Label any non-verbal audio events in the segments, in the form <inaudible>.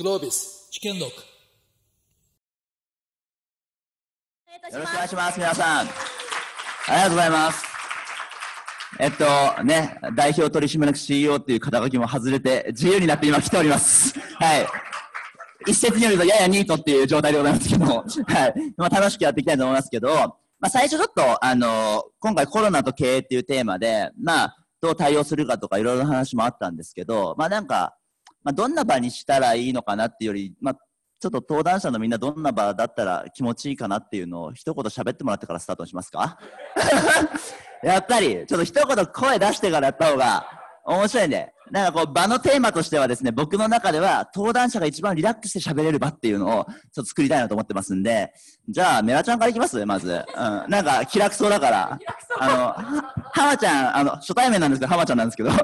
Globis, Chicken Look。よろしくお願いします、皆さん。ありがとうございます。えっと、ね、代表取締役 CEO っていう肩書きも外れて、自由になって今来ております。はい。一説によると、ややニートっていう状態でございますけども、はい。まあ、楽しくやっていきたいと思いますけど、まあ、最初ちょっと、あの、今回コロナと経営っていうテーマで、まあ、どう対応するかとかいろいろな話もあったんですけど、まあなんか、まあ、どんな場にしたらいいのかなっていうより、まあ、ちょっと登壇者のみんなどんな場だったら気持ちいいかなっていうのを一言喋ってもらってからスタートしますか <laughs> やっぱり、ちょっと一言声出してからやった方が面白いね。なんかこう場のテーマとしてはですね、僕の中では登壇者が一番リラックスして喋れる場っていうのをちょっと作りたいなと思ってますんで、じゃあメラちゃんからいきますまず。うん。なんか気楽そうだから。あの、ハマちゃん、あの、初対面なんですけど、ハマちゃんなんですけど、あ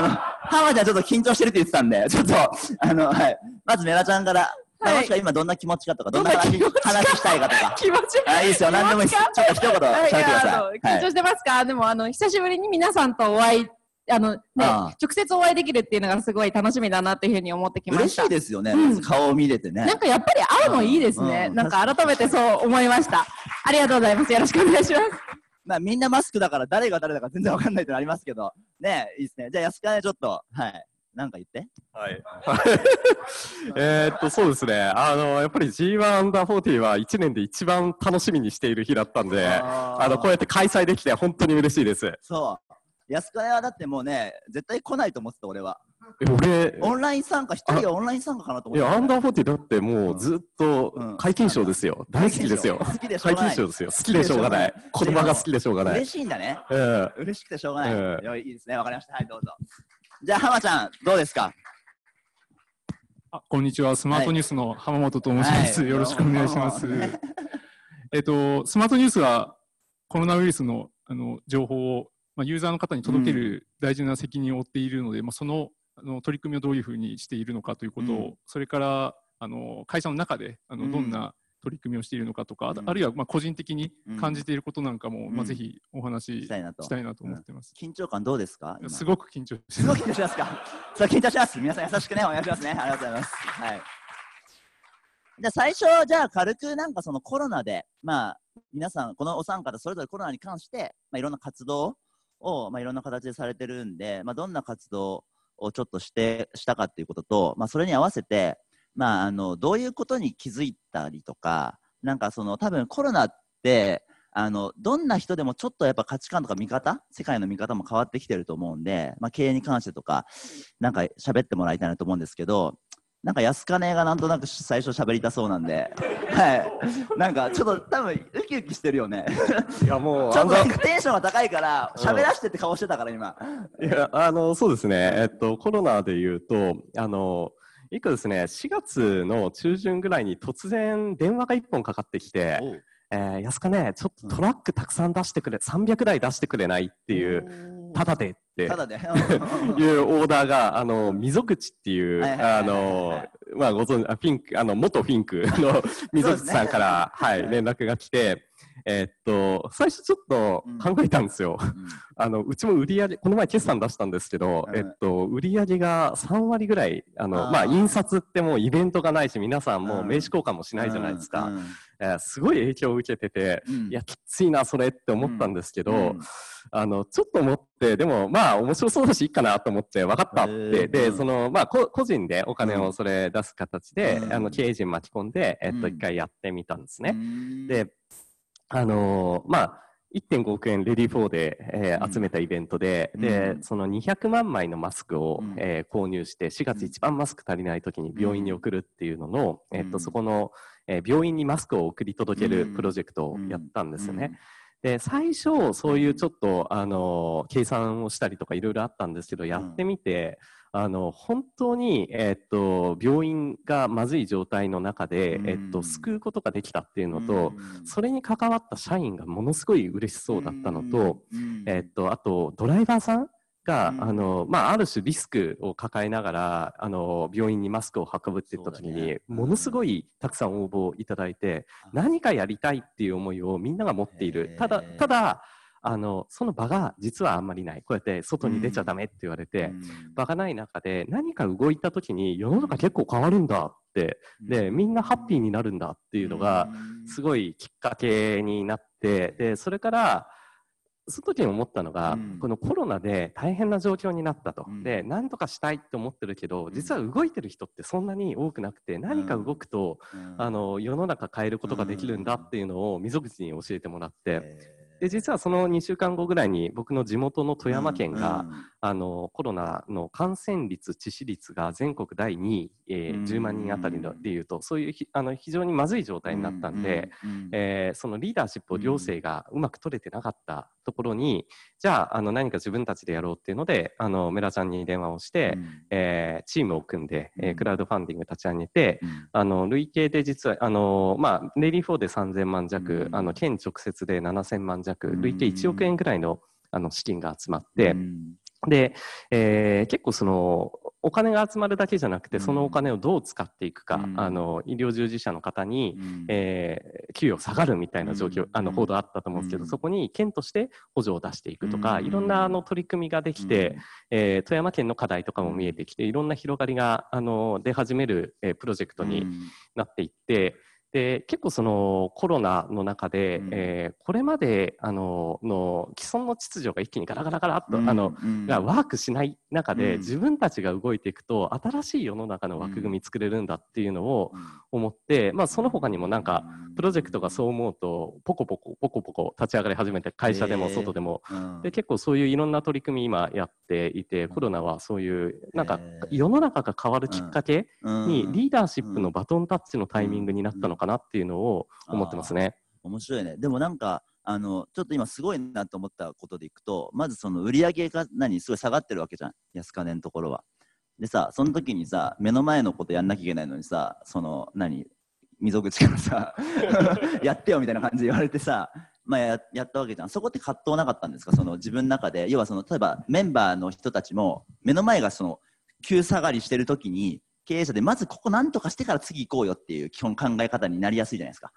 の、ハマちゃんちょっと緊張してるって言ってたんで、ちょっと、あの、はい。まずメラちゃんから、はい、もしくは今どんな気持ちかとか、どんな話したいかとか。気持ちあ、いいですよ。何でもいいです。ちょっと一言喋ってください。緊張してますか、はい、でもあの、久しぶりに皆さんとお会いあの、ね、あ直接お会いできるっていうのがすごい楽しみだなっていうふうに思ってきました。嬉しいですよね、うん、顔を見れてね。なんかやっぱり会うのいいですね。なんか改めてそう思いました。<laughs> ありがとうございます。よろしくお願いします。まあみんなマスクだから誰が誰だか全然わかんないってありますけど、ね、いいですね。じゃあ安川ね、ちょっと、はい。なんか言って。はい。<laughs> えっと、そうですね。あの、やっぱり G1 ンダー40は1年で一番楽しみにしている日だったんで、あの、こうやって開催できて本当に嬉しいです。そ安金はだってもうね、絶対来ないと思ってた、俺は。え、俺、オンライン参加、一人オンライン参加かなと思ってた。いや、アンダーフォーティだってもうずっと解禁賞ですよ。大好きですよ。好きでしょうが賞ですよ。好きでしょうがない。言葉が好きでしょうがない。嬉しいんだね。うん。嬉しくてしょうがない。うん、いいいですね。わかりました。はい、どうぞ。じゃあ、浜ちゃん、どうですかあこんにちは。スマートニュースの浜本と申します。はい、よろしくお願いします。えっと、スマートニュースはコロナウイルスのあの情報をまあ、ユーザーの方に届ける大事な責任を負っているので、まあ、そのあの取り組みをどういうふうにしているのかということを、それからあの会社の中であのどんな取り組みをしているのかとか、あるいはまあ個人的に感じていることなんかも、まあ、ぜひお話ししたいなと思ってます、緊張感どうですかすごく緊張すごく緊張しますか <laughs> そ緊張します皆さん優しくねお願いしますねありがとうございます、はい、じゃ最初じゃあ軽くなんかそのコロナでまあ皆さんこのお三方それぞれコロナに関して、まあ、いろんな活動をを、まあ、いろんな形でされてるんで、まあ、どんな活動をちょっとしてしたかっていうことと、まあ、それに合わせて、まあ、あのどういうことに気づいたりとかなんかその多分コロナってあのどんな人でもちょっとやっぱ価値観とか見方世界の見方も変わってきてると思うんで、まあ、経営に関してとかなんか喋ってもらいたいなと思うんですけどなんか安金がなんとなく最初喋りたそうなんで、はい、なんかちょっと多分ウキウキしてるよね。いやもうちょっとテンションが高いから喋らしてって顔してたから今。いやあのそうですね。えっとコロナでいうとあの一個ですね4月の中旬ぐらいに突然電話が一本かかってきて。えー、安かね、ちょっとトラックたくさん出してくれ、300台出してくれないっていうただでって <laughs> いうオーダーがあの溝口っていうあのまあご存知あフィンクあの元フィンクの溝口さんから、はい連絡が来て。えー、っと、最初ちょっと考えたんですよ。うん <laughs> あの、うちも売り上げ、この前決算出したんですけど、うん、えっと、売り上げが3割ぐらい、あの、あまあ、印刷ってもうイベントがないし、皆さんもう名刺交換もしないじゃないですか。えー、すごい影響を受けてて、いや、きついな、それって思ったんですけど、あの、ちょっと思って、でも、まあ、面白そうだし、いいかなと思って、分かったって、で、その、まあ、こ個人でお金をそれ出す形で、あの、経営陣巻き込んで、えっと、回やってみたんですね。で、あのー、まあ、1.5億円レディフォーで、えー、集めたイベントで、うん、で、その200万枚のマスクを、うん、えー、購入して、4月一番マスク足りない時に病院に送るっていうのの、うん、えっと、そこの、えー、病院にマスクを送り届けるプロジェクトをやったんですね。で、最初、そういうちょっと、あの計算をしたりとかいろいろあったんですけど、やってみて、うんあの本当に、えっと病院がまずい状態の中で、えっと救うことができたっていうのと、それに関わった社員がものすごい嬉しそうだったのと、えっとあとドライバーさんが、あのまあ、ある種リスクを抱えながらあの病院にマスクを運ぶっていった時に、ものすごいたくさん応募をいただいて、何かやりたいっていう思いをみんなが持っている。ただただあのその場が実はあんまりないこうやって外に出ちゃダメって言われて、場がない中で何か動いた時に世の中結構変わるんだって、でみんなハッピーになるんだっていうのがすごいきっかけになってでそれからその時に思ったのが、うん、このコロナで大変な状況になったと、うん、で何とかしたいって思ってるけど実は動いてる人ってそんなに多くなくて何か動くと、うん、あの世の中変えることができるんだっていうのを溝口に教えてもらって、で実はその2週間後ぐらいに僕の地元の富山県が、あのコロナの感染率、致死率が全国第2位、えー、10万人あたりでいうと、そういうあの非常にまずい状態になったんで、えー、そのリーダーシップを行政がうまく取れてなかったところに、じゃああの何か自分たちでやろうっていうので、あのメラちゃんに電話をして、えー、チームを組んで、えー、クラウドファンディング立ち上げて、あの累計で実は、あのまあ、レディー4で3000万弱、あの県直接で7000万弱、累計1億円ぐらいのあの資金が集まって、で、えー、結構その、お金が集まるだけじゃなくて、うん、そのお金をどう使っていくか、うん、あの、医療従事者の方に、うん、えー、給与下がるみたいな状況、あの、報道あったと思うんですけど、そこに県として補助を出していくとか、いろんなあの取り組みができて、えー、富山県の課題とかも見えてきて、いろんな広がりが、あの、出始める、えー、プロジェクトになっていって、で結構そのコロナの中で、うん、えー、これまであのの既存の秩序が一気にガラガラガラっと、うん、あの、うん、がワークしない中で、自分たちが動いていくと新しい世の中の枠組み作れるんだっていうのを思って、まあ、その他にもなんかプロジェクトがそう思うとポコポコポコポコ立ち上がり始めて会社でも外でも、えー、で結構そういういろんな取り組み今やっていてコロナはそういうなんか世の中が変わるきっかけにリーダーシップのバトンタッチのタイミングになったのかかなっていうのを思ってますね。面白いね。でもなんか、あの、ちょっと今すごいなと思ったことでいくと、まずその売り上げが何、すごい下がってるわけじゃん。安金のところは。でさ、その時にさ、目の前のことやんなきゃいけないのにさ、その、何、溝口からさ、<laughs> やってよみたいな感じで言われてさ、まあや、やったわけじゃん。そこって葛藤なかったんですかその自分の中で。要はその、例えばメンバーの人たちも、目の前がその、急下がりしてる時に、経営者で、まずここ何とかしてから次行こうよっていう基本考え方になりやすいじゃないですか。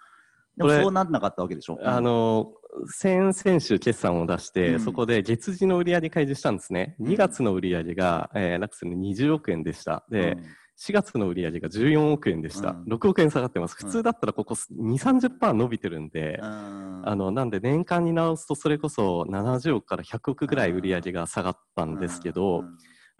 でもそうなんなかったわけでしょ。あの先々週決算を出して、うん、そこで月次の売り上げ開示したんですね。2月の売り上げが、えー、ラクスの20億円でした。で、うん4月の売り上げが14億円でした、うん、6億円下がってます、普通だったらここ2、30%伸びてるんで、うん、あのなんで年間に直すと、それこそ70億から100億ぐらい売り上げが下がったんですけど、うんうん、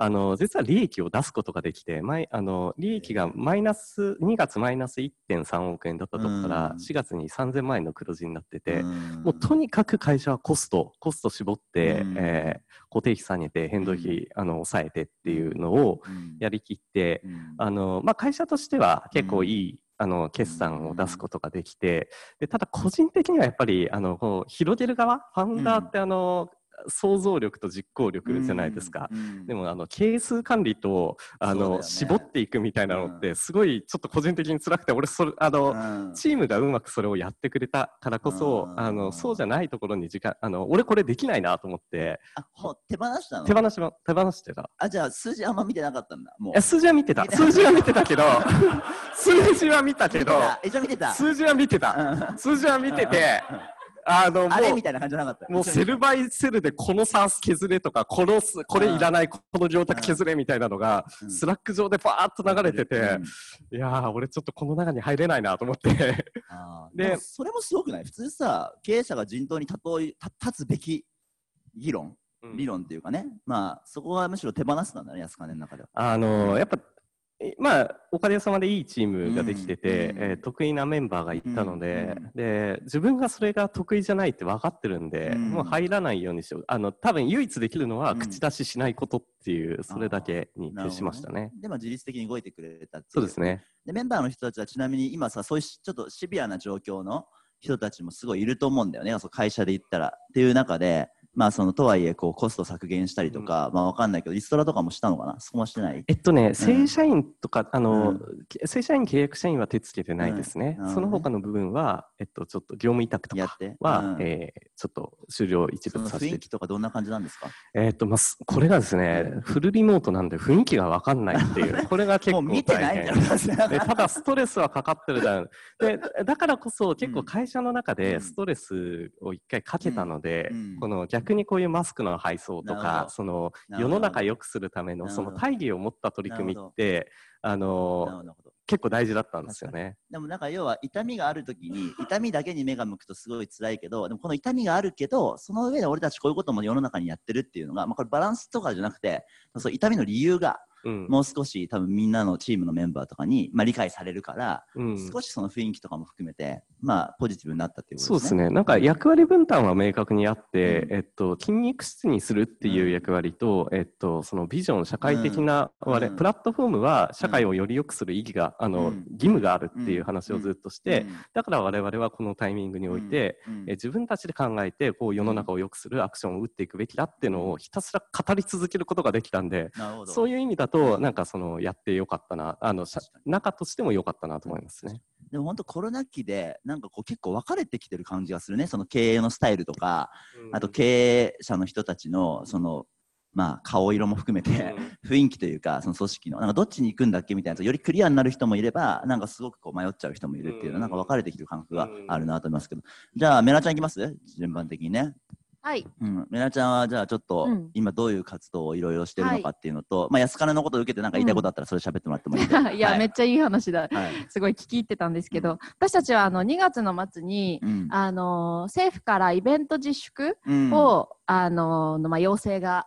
あの実は利益を出すことができてい、あの利益がマイナス2月マイナス1.3億円だったとこから、4月に3000万円の黒字になってて、もうとにかく会社はコストコスト絞って、ええ固定費下げて変動費、あの抑えてっていうのをやりきって、あのまあ、会社としては結構いい、あの決算を出すことができてでただ個人的にはやっぱりあのこう広げる側ファウンダーってあの、想像力と実行力じゃないですか、うんうん、でもあの係数管理とあの、ね、絞っていくみたいなのってすごいちょっと個人的に辛くて俺それあの、うん、チームがうまくそれをやってくれたからこそ、あのそうじゃないところに時間あの俺これできないなと思って手放したの手放し手放してたあじゃあ数字あんま見てなかったんだもう数字は見てた数字は見てたけど <laughs> 数字は見たけど数字は見てた数字は見ててあの、あれみたいな感じなかった。もうセルバイセルでこのサース削れとか、このす、これいらない、この状態削れみたいなのが、スラック上でバーっと流れてて、いや俺ちょっとこの中に入れないなと思って。<laughs> で、それもすごくない普通さ、経営者が人頭に立つべき議論。理論っていうかね、まあそこはむしろ手放すなんだね安金の中では。あのー、やっぱまあ、おかげさまでいいチームができてて、うん、えー、得意なメンバーがいったのでうん、で自分がそれが得意じゃないって分かってるんで、うん、もう入らないようにしようあの多分唯一できるのは口出ししないことっていう、それだけに徹しましたね、ね、でも自律的に動いてくれたそうですねでメンバーの人たちはちなみに今さそういうちょっとシビアな状況の人たちもすごいいると思うんだよねそ会社で言ったらっていう中でまあそのとはいえこうコスト削減したりとか、うん、まあわかんないけどリストラとかもしたのかなそこもしてないえっとね、うん、正社員とかあの、うん、正社員契約社員は手つけてないですね、その他の部分はえっとちょっと業務委託とかは、えー、ちょっと終了一部させて雰囲気とかどんな感じなんですかえー、っとまあこれがですねフルリモートなんで雰囲気がわかんないっていう <laughs> これが結構大変でただストレスはかかってるだろでだからこそ結構会社の中でストレスを一回かけたので、この逆逆にこういうマスクの配送とかその世の中良くするためのその大義を持った取り組みってあの結構大事だったんですよねでもなんか要は痛みがある時に痛みだけに目が向くとすごい辛いけどでもこの痛みがあるけどその上で俺たちこういうことも世の中にやってるっていうのが、まあ、これバランスとかじゃなくてそう痛みの理由がうん、もう少し多分みんなのチームのメンバーとかに、まあ、理解されるから、うん、少しその雰囲気とかも含めて、まあ、ポジティブになったっていうことですね。そうですねなんか役割分担は明確にあって、えっと、筋肉質にするっていう役割と、えっと、そのビジョン社会的な我、プラットフォームは社会をより良くする意義が、あの義務があるっていう話をずっとして、だから我々はこのタイミングにおいて、え自分たちで考えてこう世の中を良くするアクションを打っていくべきだっていうのをひたすら語り続けることができたんでそういう意味だとと、なんかそのやってよかったな、あの中としてもよかったなと思いますね。でも本当コロナ期でなんかこう結構分かれてきてる感じがするね。その経営のスタイルとか、あと経営者の人たちのそのまあ、顔色も含めて、雰囲気というかその組織のなんかどっちに行くんだっけみたいなよりクリアになる人もいればなんかすごくこう迷っちゃう人もいるっていうのなんか分かれてきてる感覚があるなと思いますけどじゃあメラちゃんいきます順番的にねはい。うん。メなちゃんは、じゃあちょっと、今どういう活動をいろいろしてるのかっていうのと、まあ、安金のことを受けてなんか言いたいことあったら、それ喋ってもらってもいい、ですかいや、めっちゃいい話だ。はい、すごい聞き入ってたんですけど、私たちは、あの、2月の末に、うん、あの、政府からイベント自粛を、あのまあ、要請が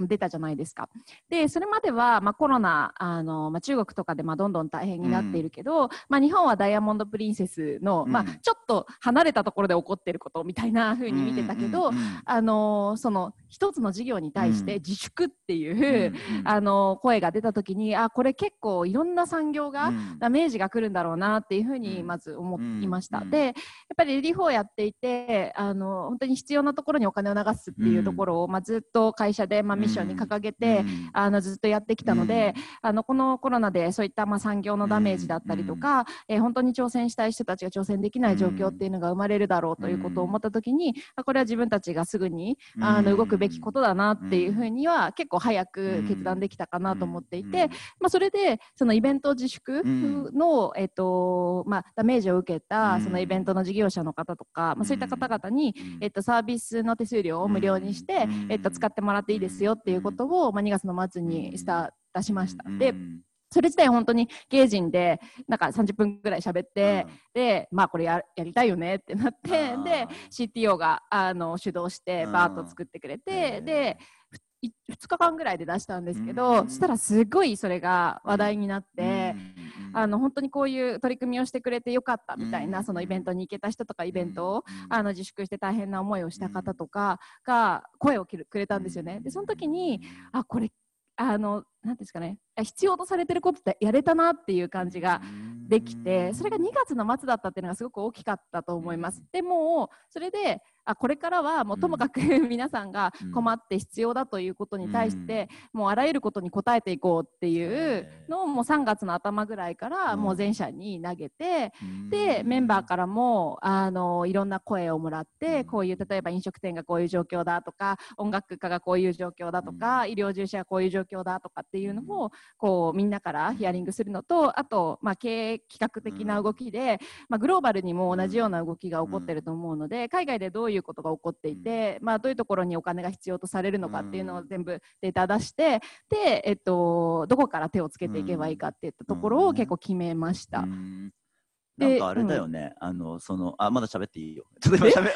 出たじゃないですか。うん、でそれまでは、まあ、コロナあの、まあ、中国とかで、まあ、どんどん大変になっているけど、うん、まあ、日本はダイヤモンド・プリンセスの、うん、まあ、ちょっと離れたところで起こっていることみたいなふうに見てたけど、あのその一つの事業に対して自粛っていう、あの声が出たときにあこれ結構いろんな産業が、ダメージが来るんだろうなっていうふうにまず思いました。でやっぱりリフォーやっていてあの本当に必要なところにお金を流すっていうところを、まあ、ずっと会社で、まあ、ミッションに掲げて、あのずっとやってきたので、あのこのコロナでそういった、まあ、産業のダメージだったりとか、えー、本当に挑戦したい人たちが挑戦できない状況っていうのが生まれるだろうということを思った時に、うこれは自分たちがすぐにあの動くべきことだなっていうふうには結構早く決断できたかなと思っていて、まあ、それでそのイベント自粛の、えーとまあ、ダメージを受けたそのイベントの事業者の方とか、まあ、そういった方々に、えー、とサービスの手数料を無料料にして、えっと、使ってもらっていいですよっていうことを、まあ、2月の末にした出しました。でそれ自体本当に芸人でなんか30分ぐらい喋って、うん、でまあこれややりたいよねってなってで CTO があの主導してバーッと作ってくれて、で2日間ぐらいで出したんですけど、うん、そしたらすごいそれが話題になって。うんあの本当にこういう取り組みをしてくれてよかったみたいな、そのイベントに行けた人とかイベントを、あの自粛して大変な思いをした方とかが声をくれたんですよね。でその時にあこれあの何ですかね必要とされてることってやれたなっていう感じができてそれが2月の末だったっていうのがすごく大きかったと思います。でもそれであこれからはもうともかく皆さんが困って必要だということに対して、もうあらゆることに応えていこうっていうのをもう3月の頭ぐらいからもう全社に投げて、でメンバーからもあのいろんな声をもらってこういう例えば飲食店がこういう状況だとか音楽家がこういう状況だとか、医療従事者がこういう状況だとかってっていうのをこうみんなからヒアリングするのとあと、まあ、経営企画的な動きで、まあ、グローバルにも同じような動きが起こってると思うので海外でどういうことが起こっていて、まあ、どういうところにお金が必要とされるのかっていうのを全部データ出してで、えっと、どこから手をつけていけばいいかっていったところを結構決めました。なんかあれだよね、うん、あの、その、あ、まだ喋っていいよ。<laughs> ちょっと今喋っ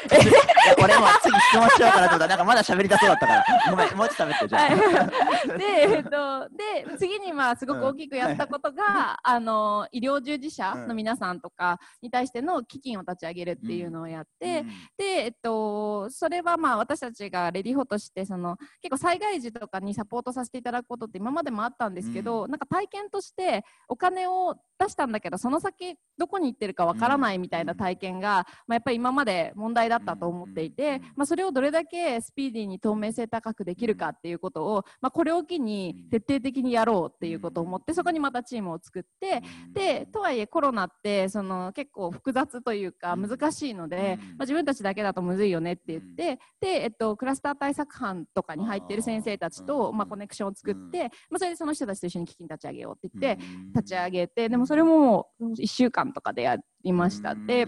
俺も次質問しようかなと思ったら、なんかまだ喋りたそうだったから、ごめん、<laughs> もうちょっと喋って、じゃあ。はい、で、えっと、で、次にまあ、すごく大きくやったことが、うん、あの、医療従事者の皆さんとかに対しての基金を立ち上げるっていうのをやって、うん、で、えっと、それはまあ、私たちがレディホとして、その、結構災害時とかにサポートさせていただくことって今までもあったんですけど、なんか体験としてお金を出したんだけど、その先、どこに言ってるかわからないみたいな体験が、まあ、やっぱり今まで問題だったと思っていて、まあ、それをどれだけスピーディーに透明性高くできるかっていうことを、まあ、これを機に徹底的にやろうっていうことを思ってそこにまたチームを作ってでとはいえコロナってその結構複雑というか難しいので、まあ、自分たちだけだとむずいよねって言ってで、えっと、クラスター対策班とかに入ってる先生たちと、まあ、コネクションを作って、まあ、それでその人たちと一緒に基金立ち上げようって言って立ち上げてでもそれも1週間とかでやりました。で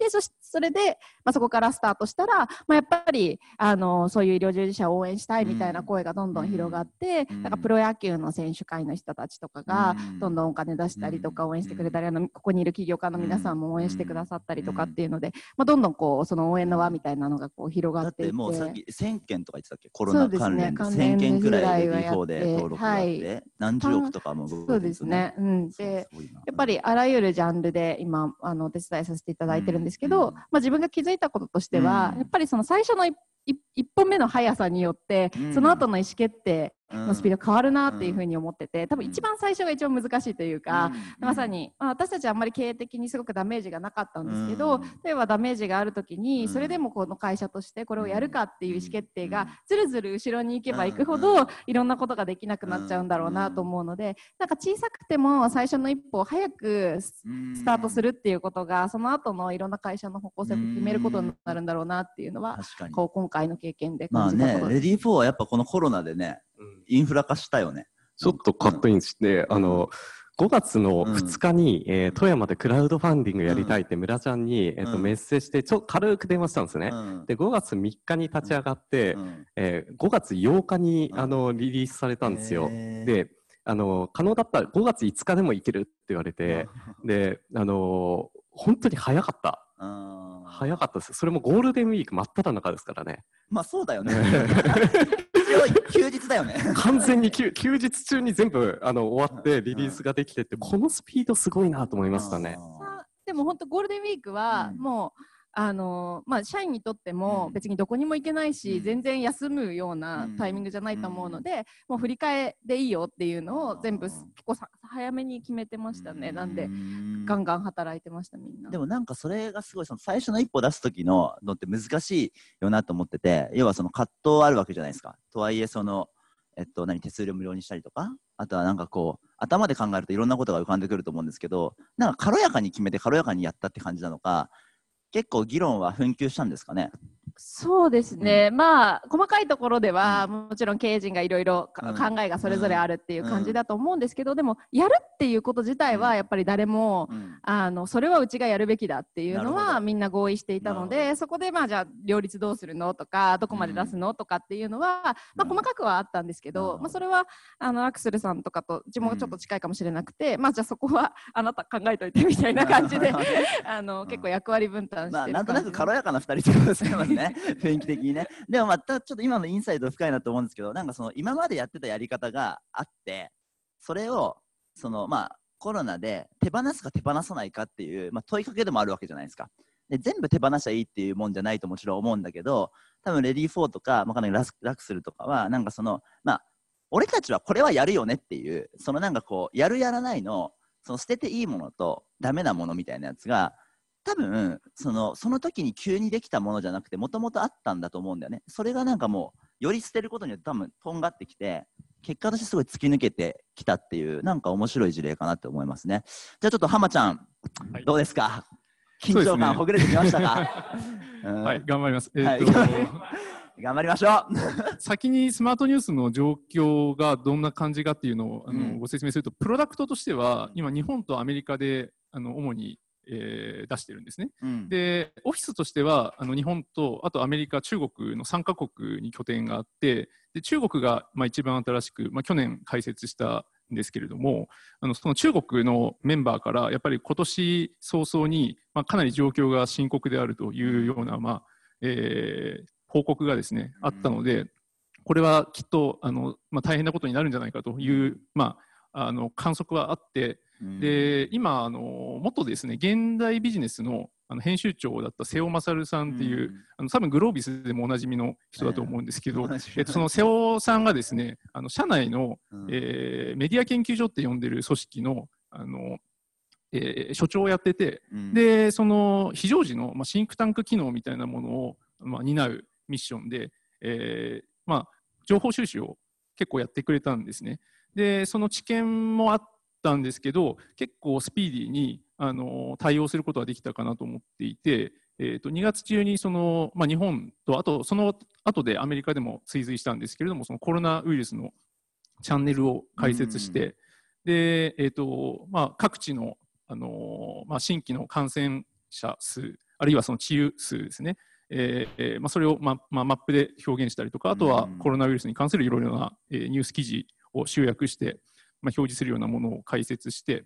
で、そしそれで、まあ、そこからスタートしたら、まあ、やっぱりあのそういう医療従事者を応援したいみたいな声がどんどん広がって、うん、なんかプロ野球の選手会の人たちとかがどんどんお金出したりとか応援してくれたり、あのここにいる起業家の皆さんも応援してくださったりとかっていうので、まあ、どんどんこうその応援の輪みたいなのがこう広がっていってもうさっき1000件とか言ってたっけコロナ関連で,、1000件ぐらいでで登録があって、はい、何十億とかも動いてね。そうですね、うん、でやっぱりあらゆるジャンルで今あのお手伝いさせていただいてるんですですけど、まあ、自分が気づいたこととしては、やっぱりその最初の一歩目の速さによって、その後の意思決定のスピード変わるなっていうふうに思ってて、多分一番最初が一番難しいというか、まさに、まあ、私たちあんまり経営的にすごくダメージがなかったんですけど、例えばダメージがある時に、それでもこの会社としてこれをやるかっていう意思決定がずるずる後ろに行けば行くほど、いろんなことができなくなっちゃうんだろうなと思うので、なんか小さくても最初の一歩を早くスタートするっていうことが、その後のいろんな会社の方向性を決めることになるんだろうなっていうのは、こう今回の経験で感じたことです。まあね、レディー4はやっぱこのコロナでねインフラ化したよね。ちょっとカットインして、あの、5月の2日に、うん、えー、富山でクラウドファンディングやりたいって村ちゃんに、うん、えーと、メッセージてちょ軽く電話したんですね、うん、で5月3日に立ち上がって、うん、えー、5月8日に、あのリリースされたんですよ。であの可能だったら5月5日でもいけるって言われてであの本当に早かった早かったです。それもゴールデンウィーク真っ只中ですからね。まあそうだよね。<laughs> 休日だよね。完全に休休日中に全部あの終わってリリースができてって、このスピードすごいなと思いましたね。でも本当ゴールデンウィークはもう、あのまあ、社員にとっても別にどこにも行けないし、うん、全然休むようなタイミングじゃないと思うので、うん、もう振り替えでいいよっていうのを全部結構早めに決めてましたね、うん、なんでガンガン働いてましたみんなでもなんかそれがすごいその最初の一歩出す時ののって難しいよなと思ってて要はその葛藤あるわけじゃないですかとはいえその、えっと、何手数料無料にしたりとかあとはなんかこう頭で考えるといろんなことが浮かんでくると思うんですけどなんか軽やかに決めて軽やかにやったって感じなのか結構議論は紛糾したんですかねそうですね、うん、まあ細かいところでは、もちろん経営陣がいろいろ考えがそれぞれあるっていう感じだと思うんですけど、でもやるっていうこと自体はやっぱり誰も、あのそれはうちがやるべきだっていうのはみんな合意していたのでそこでまあじゃあ両立どうするのとかどこまで出すのとかっていうのは、まあ、細かくはあったんですけど、まあ、それはあのアクセルさんとかとうちもちょっと近いかもしれなくて、まあじゃあそこは <laughs> あなた考えといてみたいな感じであの結構役割分担して、まあ、なんとなく軽やかな2人ってことですね <laughs> 雰囲気的にね。でもまたちょっと今のインサイド深いなと思うんですけど、なんかその今までやってたやり方があって、それを、そのまあコロナで手放すか手放さないかっていう、まあ、問いかけでもあるわけじゃないですか。で全部手放しゃいいっていうもんじゃないともちろん思うんだけど、多分レディーーとか、まあ、かなりラクスルとかは、なんかその、まあ、俺たちはこれはやるよねっていう、そのなんかこう、やるやらないの、その捨てていいものとダメなものみたいなやつが、多分そのその時に急にできたものじゃなくてもともとあったんだと思うんだよねそれがなんかもうより捨てることによって多分とんがってきて結果としてすごい突き抜けてきたっていうなんか面白い事例かなって思いますねじゃあちょっと浜ちゃん、はい、どうですか緊張感、ほぐれてきましたか、はい頑張ります、えー、はい、頑張りま <laughs> しょう <laughs> 先にスマートニュースの状況がどんな感じかっていうのをあの、うん、ご説明するとプロダクトとしては今日本とアメリカであの主にえー、出してるんですね、うん、でオフィスとしてはあの日本とあとアメリカ中国の3カ国に拠点があってで中国が、まあ、一番新しく、まあ、去年開設したんですけれどもあのその中国のメンバーからやっぱり今年早々に、まあ、かなり状況が深刻であるというような、まあえー、報告がですねあったので、うん、これはきっとあの、まあ、大変なことになるんじゃないかという、まあ、あの観測はあって。で今あの元ですね現代ビジネスのあの編集長だった瀬尾勝さんっていう、うん、あの多分グロービスでもおなじみの人だと思うんですけど、ええっと、その瀬尾さんがですねあの社内の、うん、えー、メディア研究所って呼んでる組織のあの、えー、所長をやってて、うん、でその非常時の、まあ、シンクタンク機能みたいなものを、まあ、担うミッションで、えーまあ、情報収集を結構やってくれたんですね。でその知見もあったんですけど結構スピーディーにあの対応することができたかなと思っていて、えー、と2月中にその、まあ、日本とあとその後でアメリカでも追随したんですけれどもそのコロナウイルスのチャンネルを開設して、で、えーとまあ、各地の、あのまあ、新規の感染者数あるいはその治癒数ですね、えーまあ、それを、ままあ、マップで表現したりとかあとはコロナウイルスに関するいろいろな、えー、ニュース記事を集約して、まあ、表示するようなものを解説して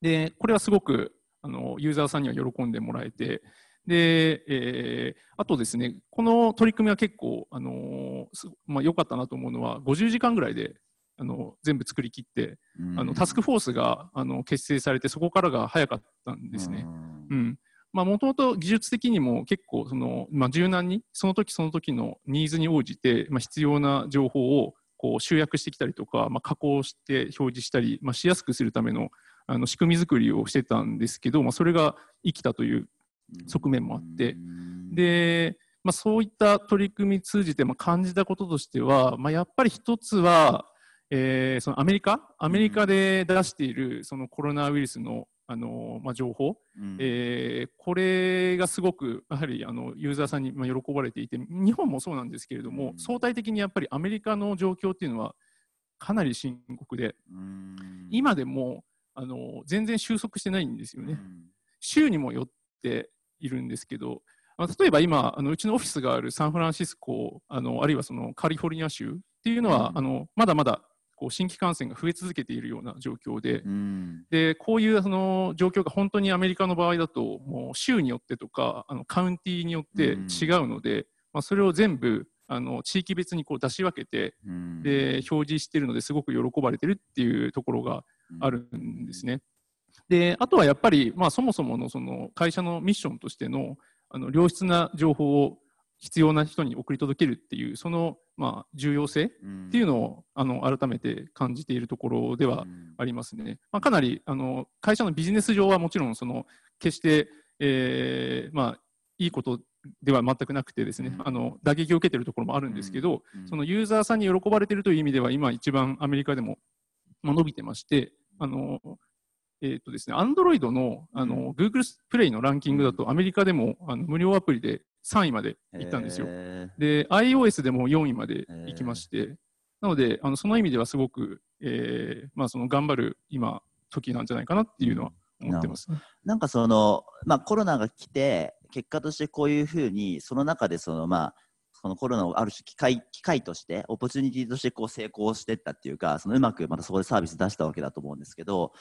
でこれはすごくあのユーザーさんには喜んでもらえてで、えー、あとですねこの取り組みは結構良、あのーまあ、かったなと思うのは50時間ぐらいであの全部作り切って、あのタスクフォースがあの結成されてそこからが早かったんですね。うん、うんもともと技術的にも結構その、まあ、柔軟にその時その時のニーズに応じて、まあ、必要な情報をこう集約してきたりとか、まあ、加工して表示したり、まあ、しやすくするためのあの仕組み作りをしてたんですけど、まあ、それが生きたという側面もあってで、まあ、そういった取り組み通じて、まあ、感じたこととしては、まあ、やっぱり一つは、えー、そのアメリカアメリカで出しているそのコロナウイルスのあのまあ、情報、うん、えー、これがすごくやはりあのユーザーさんにまあ喜ばれていて日本もそうなんですけれども、うん、相対的にやっぱりアメリカの状況っていうのはかなり深刻で、うん、今でもあの全然収束してないんですよね。州にもよっているんですけど、まあ、例えば今あのうちのオフィスがあるサンフランシスコあのあるいはそのカリフォルニア州っていうのは、あのまだまだこう新規感染が増え続けているような状況でうん、でこういうその状況が本当にアメリカの場合だともう州によってとかあのカウンティーによって違うので、うん、まあ、それを全部あの地域別にこう出し分けて、うん、で表示しているのですごく喜ばれてるっていうところがあるんですね。であとはやっぱり、まあ、そもそものその会社のミッションとしてのあの良質な情報を必要な人に送り届けるっていうそのまあ、重要性っていうのを、あの改めて感じているところではありますね。まあ、かなりあの会社のビジネス上はもちろんその決して、えーまあ、いいことでは全くなくてですね、あの打撃を受けているところもあるんですけど、そのユーザーさんに喜ばれているという意味では今一番アメリカでも伸びてまして、あのえーとですね、Android のあの、うん、Google プレイのランキングだとアメリカでもあの無料アプリで3位まで行ったんですよ。で、iOS でも4位まで行きまして、なので、あのその意味ではすごく、えーまあ、その頑張る今、時なんじゃないかなっていうのは思ってます。なんかその、まあ、コロナが来て、結果としてこういうふうに、その中でその、まあ、このコロナをある種機会機会としてオポチュニティとしてこう成功していったっていうかそのうまくまたそこでサービス出したわけだと思うんですけど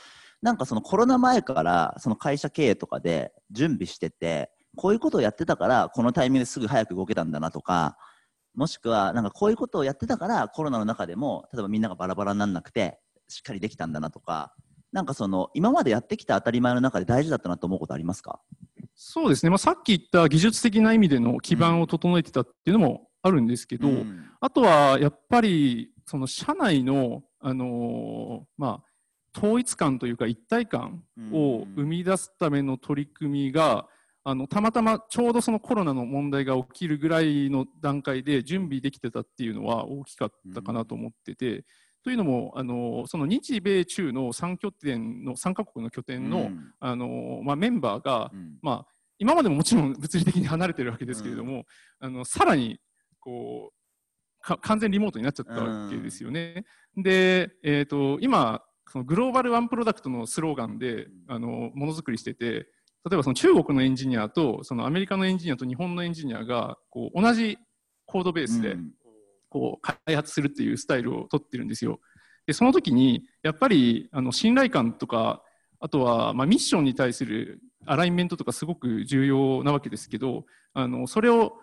なんかそのコロナ前からその会社経営とかで準備しててこういうことをやってたから、このタイミングですぐ早く動けたんだなとか、もしくは、なんかこういうことをやってたから、コロナの中でも、例えばみんながバラバラにならなくて、しっかりできたんだなとか、なんかその、今までやってきた当たり前の中で大事だったなと思うことありますかそうですね、まあ、さっき言った技術的な意味での基盤を整えてたっていうのもあるんですけど、うん、あとはやっぱり、その社内の、あのー、まあ、統一感というか一体感を生み出すための取り組みがあのたまたまちょうどそのコロナの問題が起きるぐらいの段階で準備できてたっていうのは大きかったかなと思ってて、うん、というのもあのその日米中の3拠点の3カ国の拠点のうん、あのまあ、メンバーが、うん、まあ、今までももちろん物理的に離れてるわけですけれども、あのさらにこう完全リモートになっちゃったわけですよね。で、えーと、今そのグローバルワンプロダクトのスローガンで、あのものづくりしてて。例えばその中国のエンジニアとそのアメリカのエンジニアと日本のエンジニアがこう同じコードベースでこう開発するっていうスタイルを取ってるんですよ。でその時にやっぱりあの信頼感とかあとはまミッションに対するアライメントとかすごく重要なわけですけどあのそれを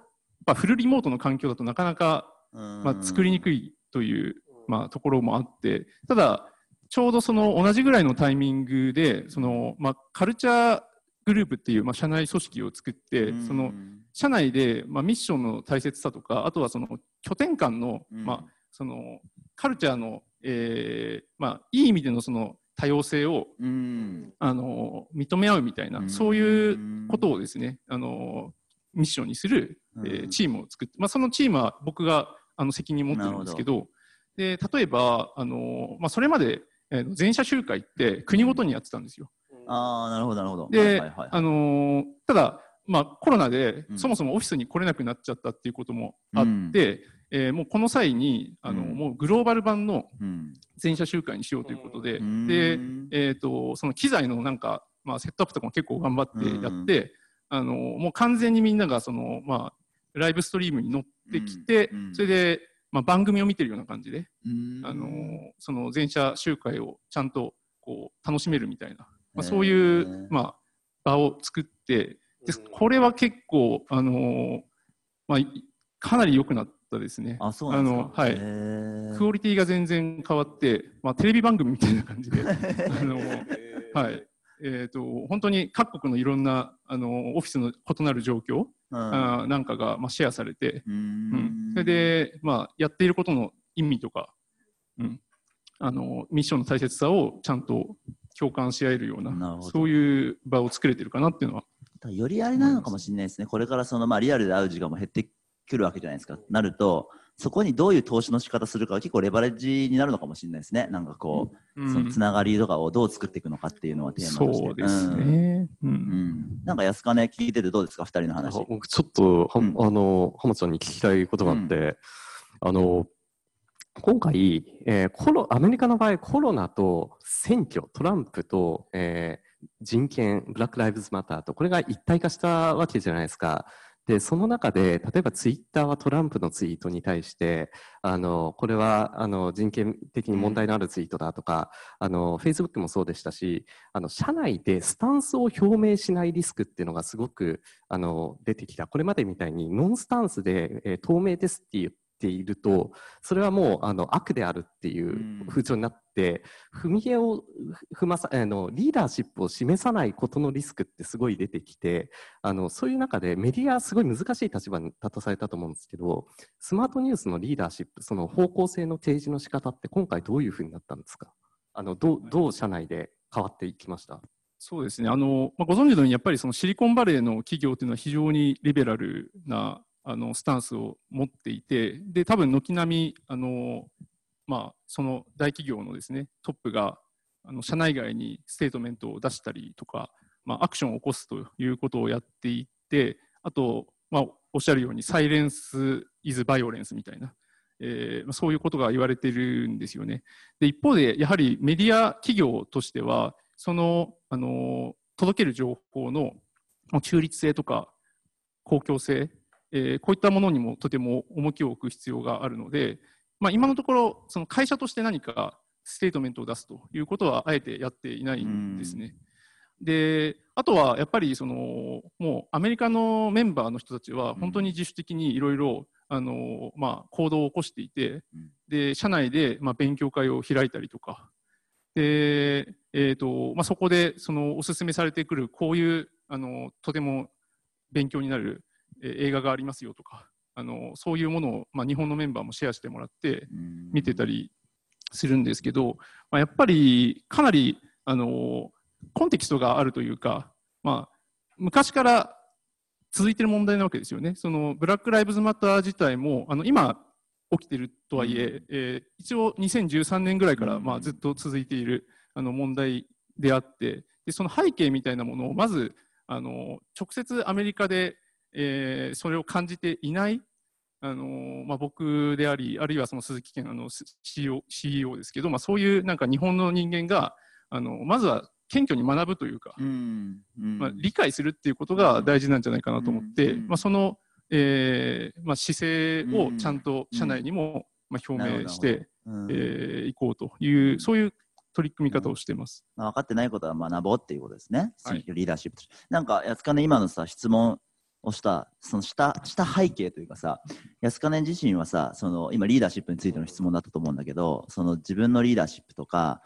まフルリモートの環境だとなかなかま作りにくいというまあところもあってただちょうどその同じぐらいのタイミングでそのまカルチャーグループっていう、まあ、社内組織を作って、その社内で、まあ、ミッションの大切さとかあとはその拠点間の,、まあ、そのカルチャーの、えーまあ、いい意味でのその多様性を、あの認め合うみたいな、そういうことをですねあのミッションにする、えー、チームを作って、まあ、そのチームは僕があの責任持ってるんですけどで例えばあの、まあ、それまで、えー、全社集会って国ごとにやってたんですよ。ああ、なるほど、なるほど。で、はいはいはい、あのー、ただ、まあ、コロナで、そもそもオフィスに来れなくなっちゃったっていうこともあって、うん、えー、もうこの際にあの、うん、もうグローバル版の全社集会にしようということで、うん、で、えーと、その機材のなんか、まあ、セットアップとかも結構頑張ってやって、あのもう完全にみんながその、まあ、ライブストリームに乗ってきて、それで、まあ、番組を見てるような感じで、あのその全社集会をちゃんとこう楽しめるみたいなまあ、そういう、まあ、場を作ってでこれは結構、あのー、まあ、かなり良くなったですね。あそうクオリティが全然変わって、まあ、テレビ番組みたいな感じで <laughs> あのー、はいえーと、本当に各国のいろんなあのオフィスの異なる状況、うん、あなんかが、まあ、シェアされてうん、それで、まあ、やっていることの意味とか、うん、あのミッションの大切さをちゃんと共感し合えるような、なそういう場を作れてるかなっていうのは。よりあれなのかもしれないですね、これからその、まあ、リアルで会う時間も減ってくるわけじゃないですか、なると、そこにどういう投資の仕方するかは結構レバレッジになるのかもしれないですね、なんかこう、うん、そのつながりとかをどう作っていくのかっていうのはテーマとしてそうですね、うん、うん、なんか安金、聞いててどうですか、2人の話。僕、ちょっとは、うん、あの浜ちゃんに聞きたいことがあって、あの今回、えー、コロ、アメリカの場合、コロナと選挙、トランプと、えー、人権、ブラック・ライブズ・マターと、これが一体化したわけじゃないですか。で、その中で、例えばツイッターはトランプのツイートに対して、あの、これは、あの、人権的に問題のあるツイートだとか、あの、Facebook もそうでしたし、あの、社内でスタンスを表明しないリスクっていうのがすごく、あの、出てきた。これまでみたいに、ノンスタンスで、えー、透明ですって言って、ているとそれはもうあの悪であるっていう風潮になって、踏み絵を踏まさあのリーダーシップを示さないことのリスクってすごい出てきてあのそういう中でメディアすごい難しい立場に立たされたと思うんですけどスマートニュースのリーダーシップその方向性の提示の仕方って今回どういうふうになったんですかあのどう、どう社内で変わっていきましたそうですねあの、まあ、ご存知のようにやっぱりそのシリコンバレーの企業というのは非常にリベラルなあのスタンスを持っていてで多分軒並みあの、まあ、その大企業のですねトップがあの社内外にステートメントを出したりとか、まあ、アクションを起こすということをやっていってあと、まあ、おっしゃるようにサイレンス・イズ・バイオレンスみたいな。えー、そういうことが言われてるんですよね。で一方でやはりメディア企業としてはその、あの届ける情報の中立性とか公共性えー、こういったものにもとても重きを置く必要があるので、まあ、今のところその会社として何かステートメントを出すということはあえてやっていないんですね。であとはやっぱりそのもうアメリカのメンバーの人たちは本当に自主的にいろいろ行動を起こしていてで社内でまあ勉強会を開いたりとかで、えーとまあ、そこでそのおすすめされてくるこういうあのとても勉強になる映画がありますよとかあのそういうものを、まあ、日本のメンバーもシェアしてもらって見てたりするんですけど、まあ、やっぱりかなりあのコンテキストがあるというか、まあ、昔から続いてる問題なわけですよね。そのブラック・ライブズ・マター自体もあの今起きてるとはいえ、うん、えー、一応2013年ぐらいから、まあ、ずっと続いているあの問題であってでその背景みたいなものをまずあの直接アメリカでえー、それを感じていないあのー、まあ、僕であり、あるいはその鈴木県あの CEO, CEO ですけど、まあ、そういうなんか日本の人間があのまずは謙虚に学ぶというか、うんうん、まあ、理解するっていうことが大事なんじゃないかなと思って、うん、まあ、その、えーまあ、姿勢をちゃんと社内にも、まあ、表明してい、えー、こうという、そういう取り組み方をしています、まあ、分かってないことは学ぼうっていうことですね、はい、リーダーシップなんか、安金、ね、今のさ質問をしたその下下背景というかさ安金自身はさその今リーダーシップについての質問だったと思うんだけどその自分のリーダーシップとか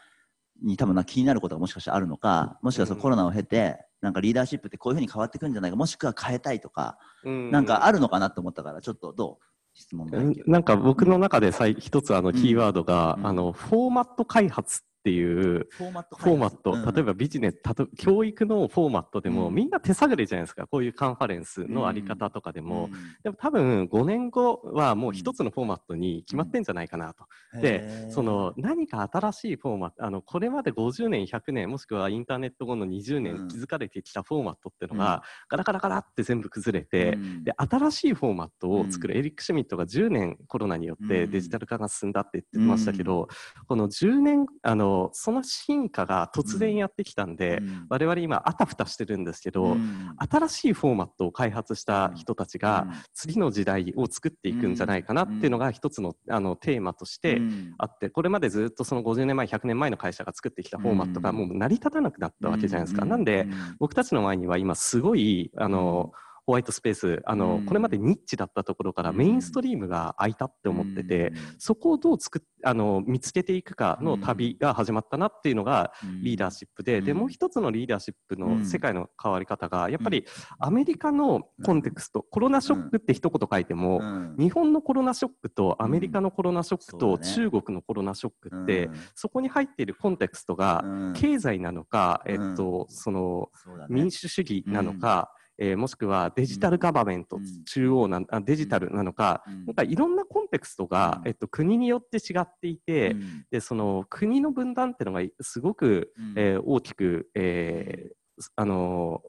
に多分な気になることがもしかしてあるのかもしくはそのコロナを経てなんかリーダーシップってこういうふうに変わっていくんじゃないかもしくは変えたいとか、なんかあるのかなと思ったからちょっとどう質問なんか僕の中で一つあのキーワードが、うん、あのフォーマット開発っっていうフォーマット、フォーマット、例えばビジネス、教育のフォーマットでも、うん、みんな手探りじゃないですか、こういうカンファレンスのあり方とかでも、うん、でも多分5年後はもう一つのフォーマットに決まってんじゃないかなと。で、その何か新しいフォーマット、あのこれまで50年、100年、もしくはインターネット後の20年築かれてきたフォーマットっていうのが、ガラガラガラって全部崩れて、で、新しいフォーマットを作る、エリック・シュミットが10年コロナによってデジタル化が進んだって言ってましたけど、この10年、あの、とその進化が突然やってきたんで、うん、我々今あたふたしてるんですけど、うん、新しいフォーマットを開発した人たちが次の時代を作っていくんじゃないかなっていうのが一つのあのテーマとしてあってこれまでずっとその50年前100年前の会社が作ってきたフォーマットがもう成り立たなくなったわけじゃないですか。なんで僕たちの前には今すごいあの、うんホワイトスペースあの、うん、これまでニッチだったところからメインストリームが空いたって思ってて、うん、そこをどうつくあの見つけていくかの旅が始まったなっていうのがリーダーシップで、でもう一つのリーダーシップの世界の変わり方がやっぱりアメリカのコンテクスト、コロナショックって一言書いても、日本のコロナショックとアメリカのコロナショックと中国のコロナショックって、そこに入っているコンテクストが経済なのか、えっとその民主主義なのか、えー、もしくはデジタルガバメント、中央なあデジタルなのか、うん、なんかいろんなコンテクストが、うん、えっと、国によって違っていて、でその国の分断っていうのがすごく、えー、大きく、えー、あの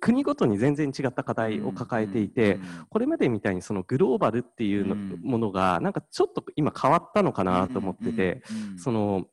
国ごとに全然違った課題を抱えていて、これまでみたいにそのグローバルっていうものがなんかちょっと今変わったのかなと思ってて、その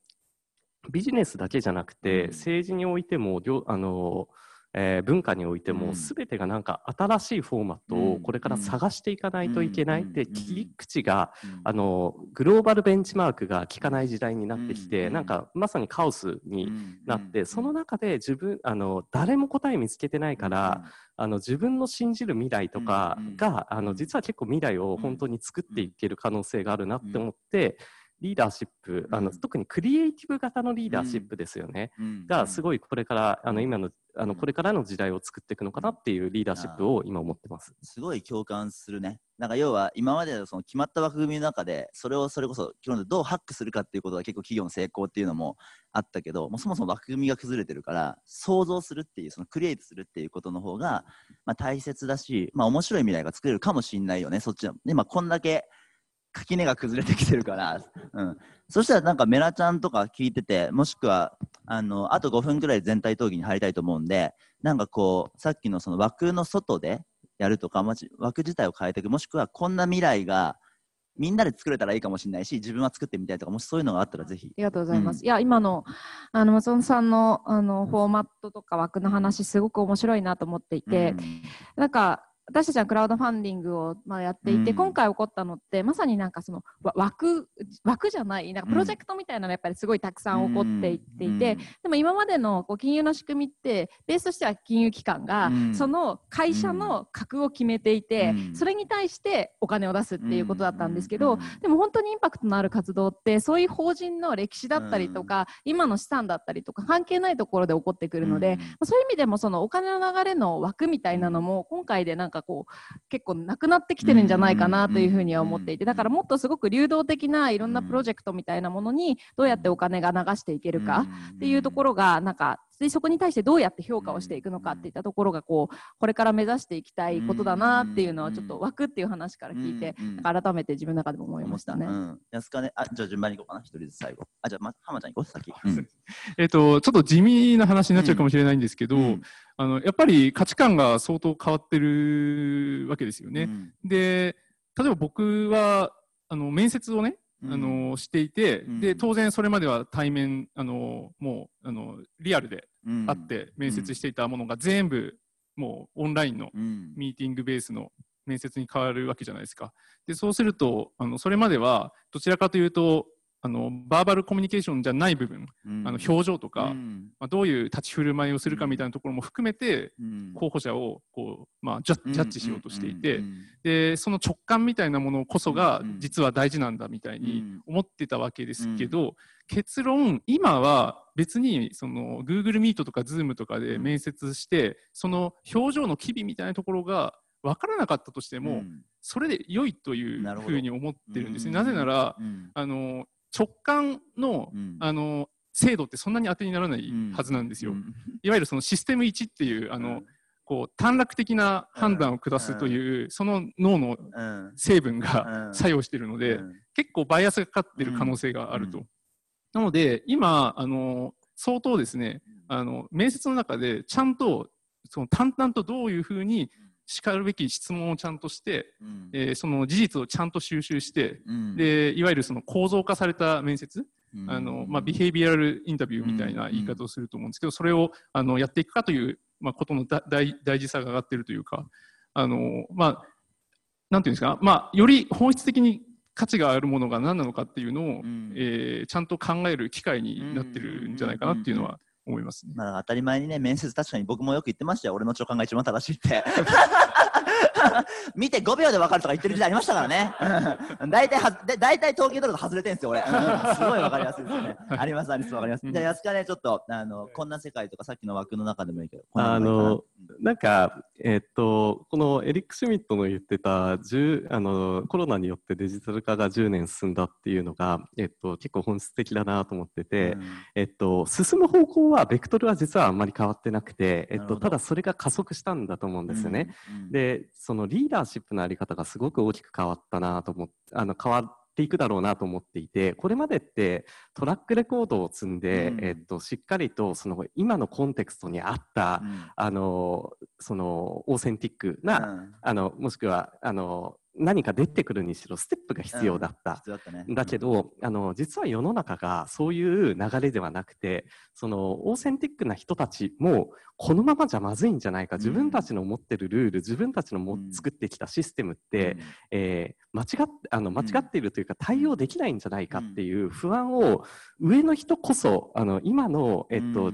ビジネスだけじゃなくて政治においてもあのえー、文化においても全てがなんか新しいフォーマットをこれから探していかないといけないって切り口があのグローバルベンチマークが効かない時代になってきてなんかまさにカオスになってその中で自分あの誰も答え見つけてないからあの自分の信じる未来とかがあの実は結構未来を本当に作っていける可能性があるなって思って。リーダーシップ、あの、うん、特にクリエイティブ型のリーダーシップですよね、うん、がすごいこれからあの今のあのこれからの時代を作っていくのかなっていうリーダーシップを今思ってますすごい共感するねなんか要は今までのその決まった枠組みの中でそれをそれこそ基本でどうハックするかっていうことが結構企業の成功っていうのもあったけどもうそもそも枠組みが崩れてるから想像するっていうそのクリエイトするっていうことの方がまあ大切だしまあ面白い未来が作れるかもしれないよねそっちの、ねまあ、こんだけ垣根が崩れてきてるから、うん、そしたらなんかメラちゃんとか聞いててもしくはあのあと5分くらい全体討議に入りたいと思うんでなんかこうさっきのその枠の外でやるとか枠自体を変えていくもしくはこんな未来がみんなで作れたらいいかもしれないし自分は作ってみたいとかもしそういうのがあったらぜひありがとうございます、うん、いや今のあの松本さんのあのフォーマットとか枠の話すごく面白いなと思っていて、うん、なんか私たちはクラウドファンディングをまあやっていて、うん、今回起こったのってまさになんかその枠枠じゃないなんかプロジェクトみたいなのがやっぱりすごいたくさん起こっていっていて、うん、でも今までのこう金融の仕組みってベースとしては金融機関がその会社の格を決めていて、うん、それに対してお金を出すっていうことだったんですけど、でも本当にインパクトのある活動ってそういう法人の歴史だったりとか、今の資産だったりとか関係ないところで起こってくるので、そういう意味でもそのお金の流れの枠みたいなのも今回でなんかこう結構なくなってきてるんじゃないかなというふうには思っていてだからもっとすごく流動的ないろんなプロジェクトみたいなものにどうやってお金が流していけるかっていうところがなんかでそこに対してどうやって評価をしていくのかっていったところがこうこれから目指していきたいことだなっていうのはちょっと枠っていう話から聞いて改めて自分の中でも思いましたね。うん、安ねあじゃあ順番にいこうかな一人で最後あじゃあ、ま、浜ちゃんいこう先。うん、えっとちょっと地味な話になっちゃうかもしれないんですけど、うん、あのやっぱり価値観が相当変わってるわけですよね。で例えば僕はあの面接をねあのしていて、うん、で当然それまでは対面あのもうあのリアルで会って面接していたものが全部もうオンラインのミーティングベースの面接に変わるわけじゃないですか。でそうするとあのそれまではどちらかというとあのバーバルコミュニケーションじゃない部分、うん、あの表情とか、うん、まあ、どういう立ち振る舞いをするかみたいなところも含めて、うん、候補者をこう、まあ、ジャッジしようとしていて、でその直感みたいなものこそが実は大事なんだみたいに思ってたわけですけど、結論今は別にその Google ミートとか Zoom とかで面接して、その表情の機微みたいなところが分からなかったとしても、それで良いというふうに思ってるんですね。なぜなら、あの直感のうん、あの精度ってそんなに当てにならないはずなんですよ。うん、いわゆるそのシステム1っていうあの、こう短絡的な判断を下すという、その脳の成分が作用しているので、結構バイアスがかかっている可能性があると。なので今あの相当ですねあの面接の中でちゃんとその淡々とどういうふうにしかるべき質問をちゃんとして、うん、えー、その事実をちゃんと収集して、うん、でいわゆるその構造化された面接、うん、あのまあ、ビヘイビアルインタビューみたいな言い方をすると思うんですけど、それをあのやっていくかという、まあ、ことの大大事さが上がっているというか、あのまあ、なんていうんですか、まあ、より本質的に価値があるものが何なのかっていうのを、うん、えー、ちゃんと考える機会になってるんじゃないかなっていうのは思いますね。まあ、当たり前にね、面接確かに僕もよく言ってましたよ。俺の直感が一番正しいって。<laughs> <laughs> 見て5秒で分かるとか言ってる時代ありましたからね。大体は、大体統計ドると外れてるんですよ、俺。すごい分かりやすいですよね。あります、あります、分かります。じゃあ、安川ね、ちょっと、あの、こんな世界とか、さっきの枠の中でもいいけど。あの、なんか、えっと、このエリック・シュミットの言ってた、あの、コロナによってデジタル化が10年進んだっていうのが、えっと、結構本質的だなと思ってて、うん、えっと、進む方向は、ベクトルは実はあんまり変わってなくて、えっと、ただそれが加速したんだと思うんですよね。うんうん、ででそのリーダーシップの在り方がすごく大きく変わったなと思ってあの変わっていくだろうなと思っていてこれまでってトラックレコードを積んで、うん、えっと、しっかりとその今のコンテクストに合った、うん、あのそのオーセンティックな、うん、あのもしくはあの何か出てくるにしろステップが必要だった、うんだね、だけど、あの実は世の中がそういう流れではなくてそのオーセンティックな人たちもこのままじゃまずいんじゃないか自分たちの持ってるルール、自分たちのも、作ってきたシステムって、えー間違っあの間違っているというか対応できないんじゃないかっていう不安を上の人こそあの今の、えっと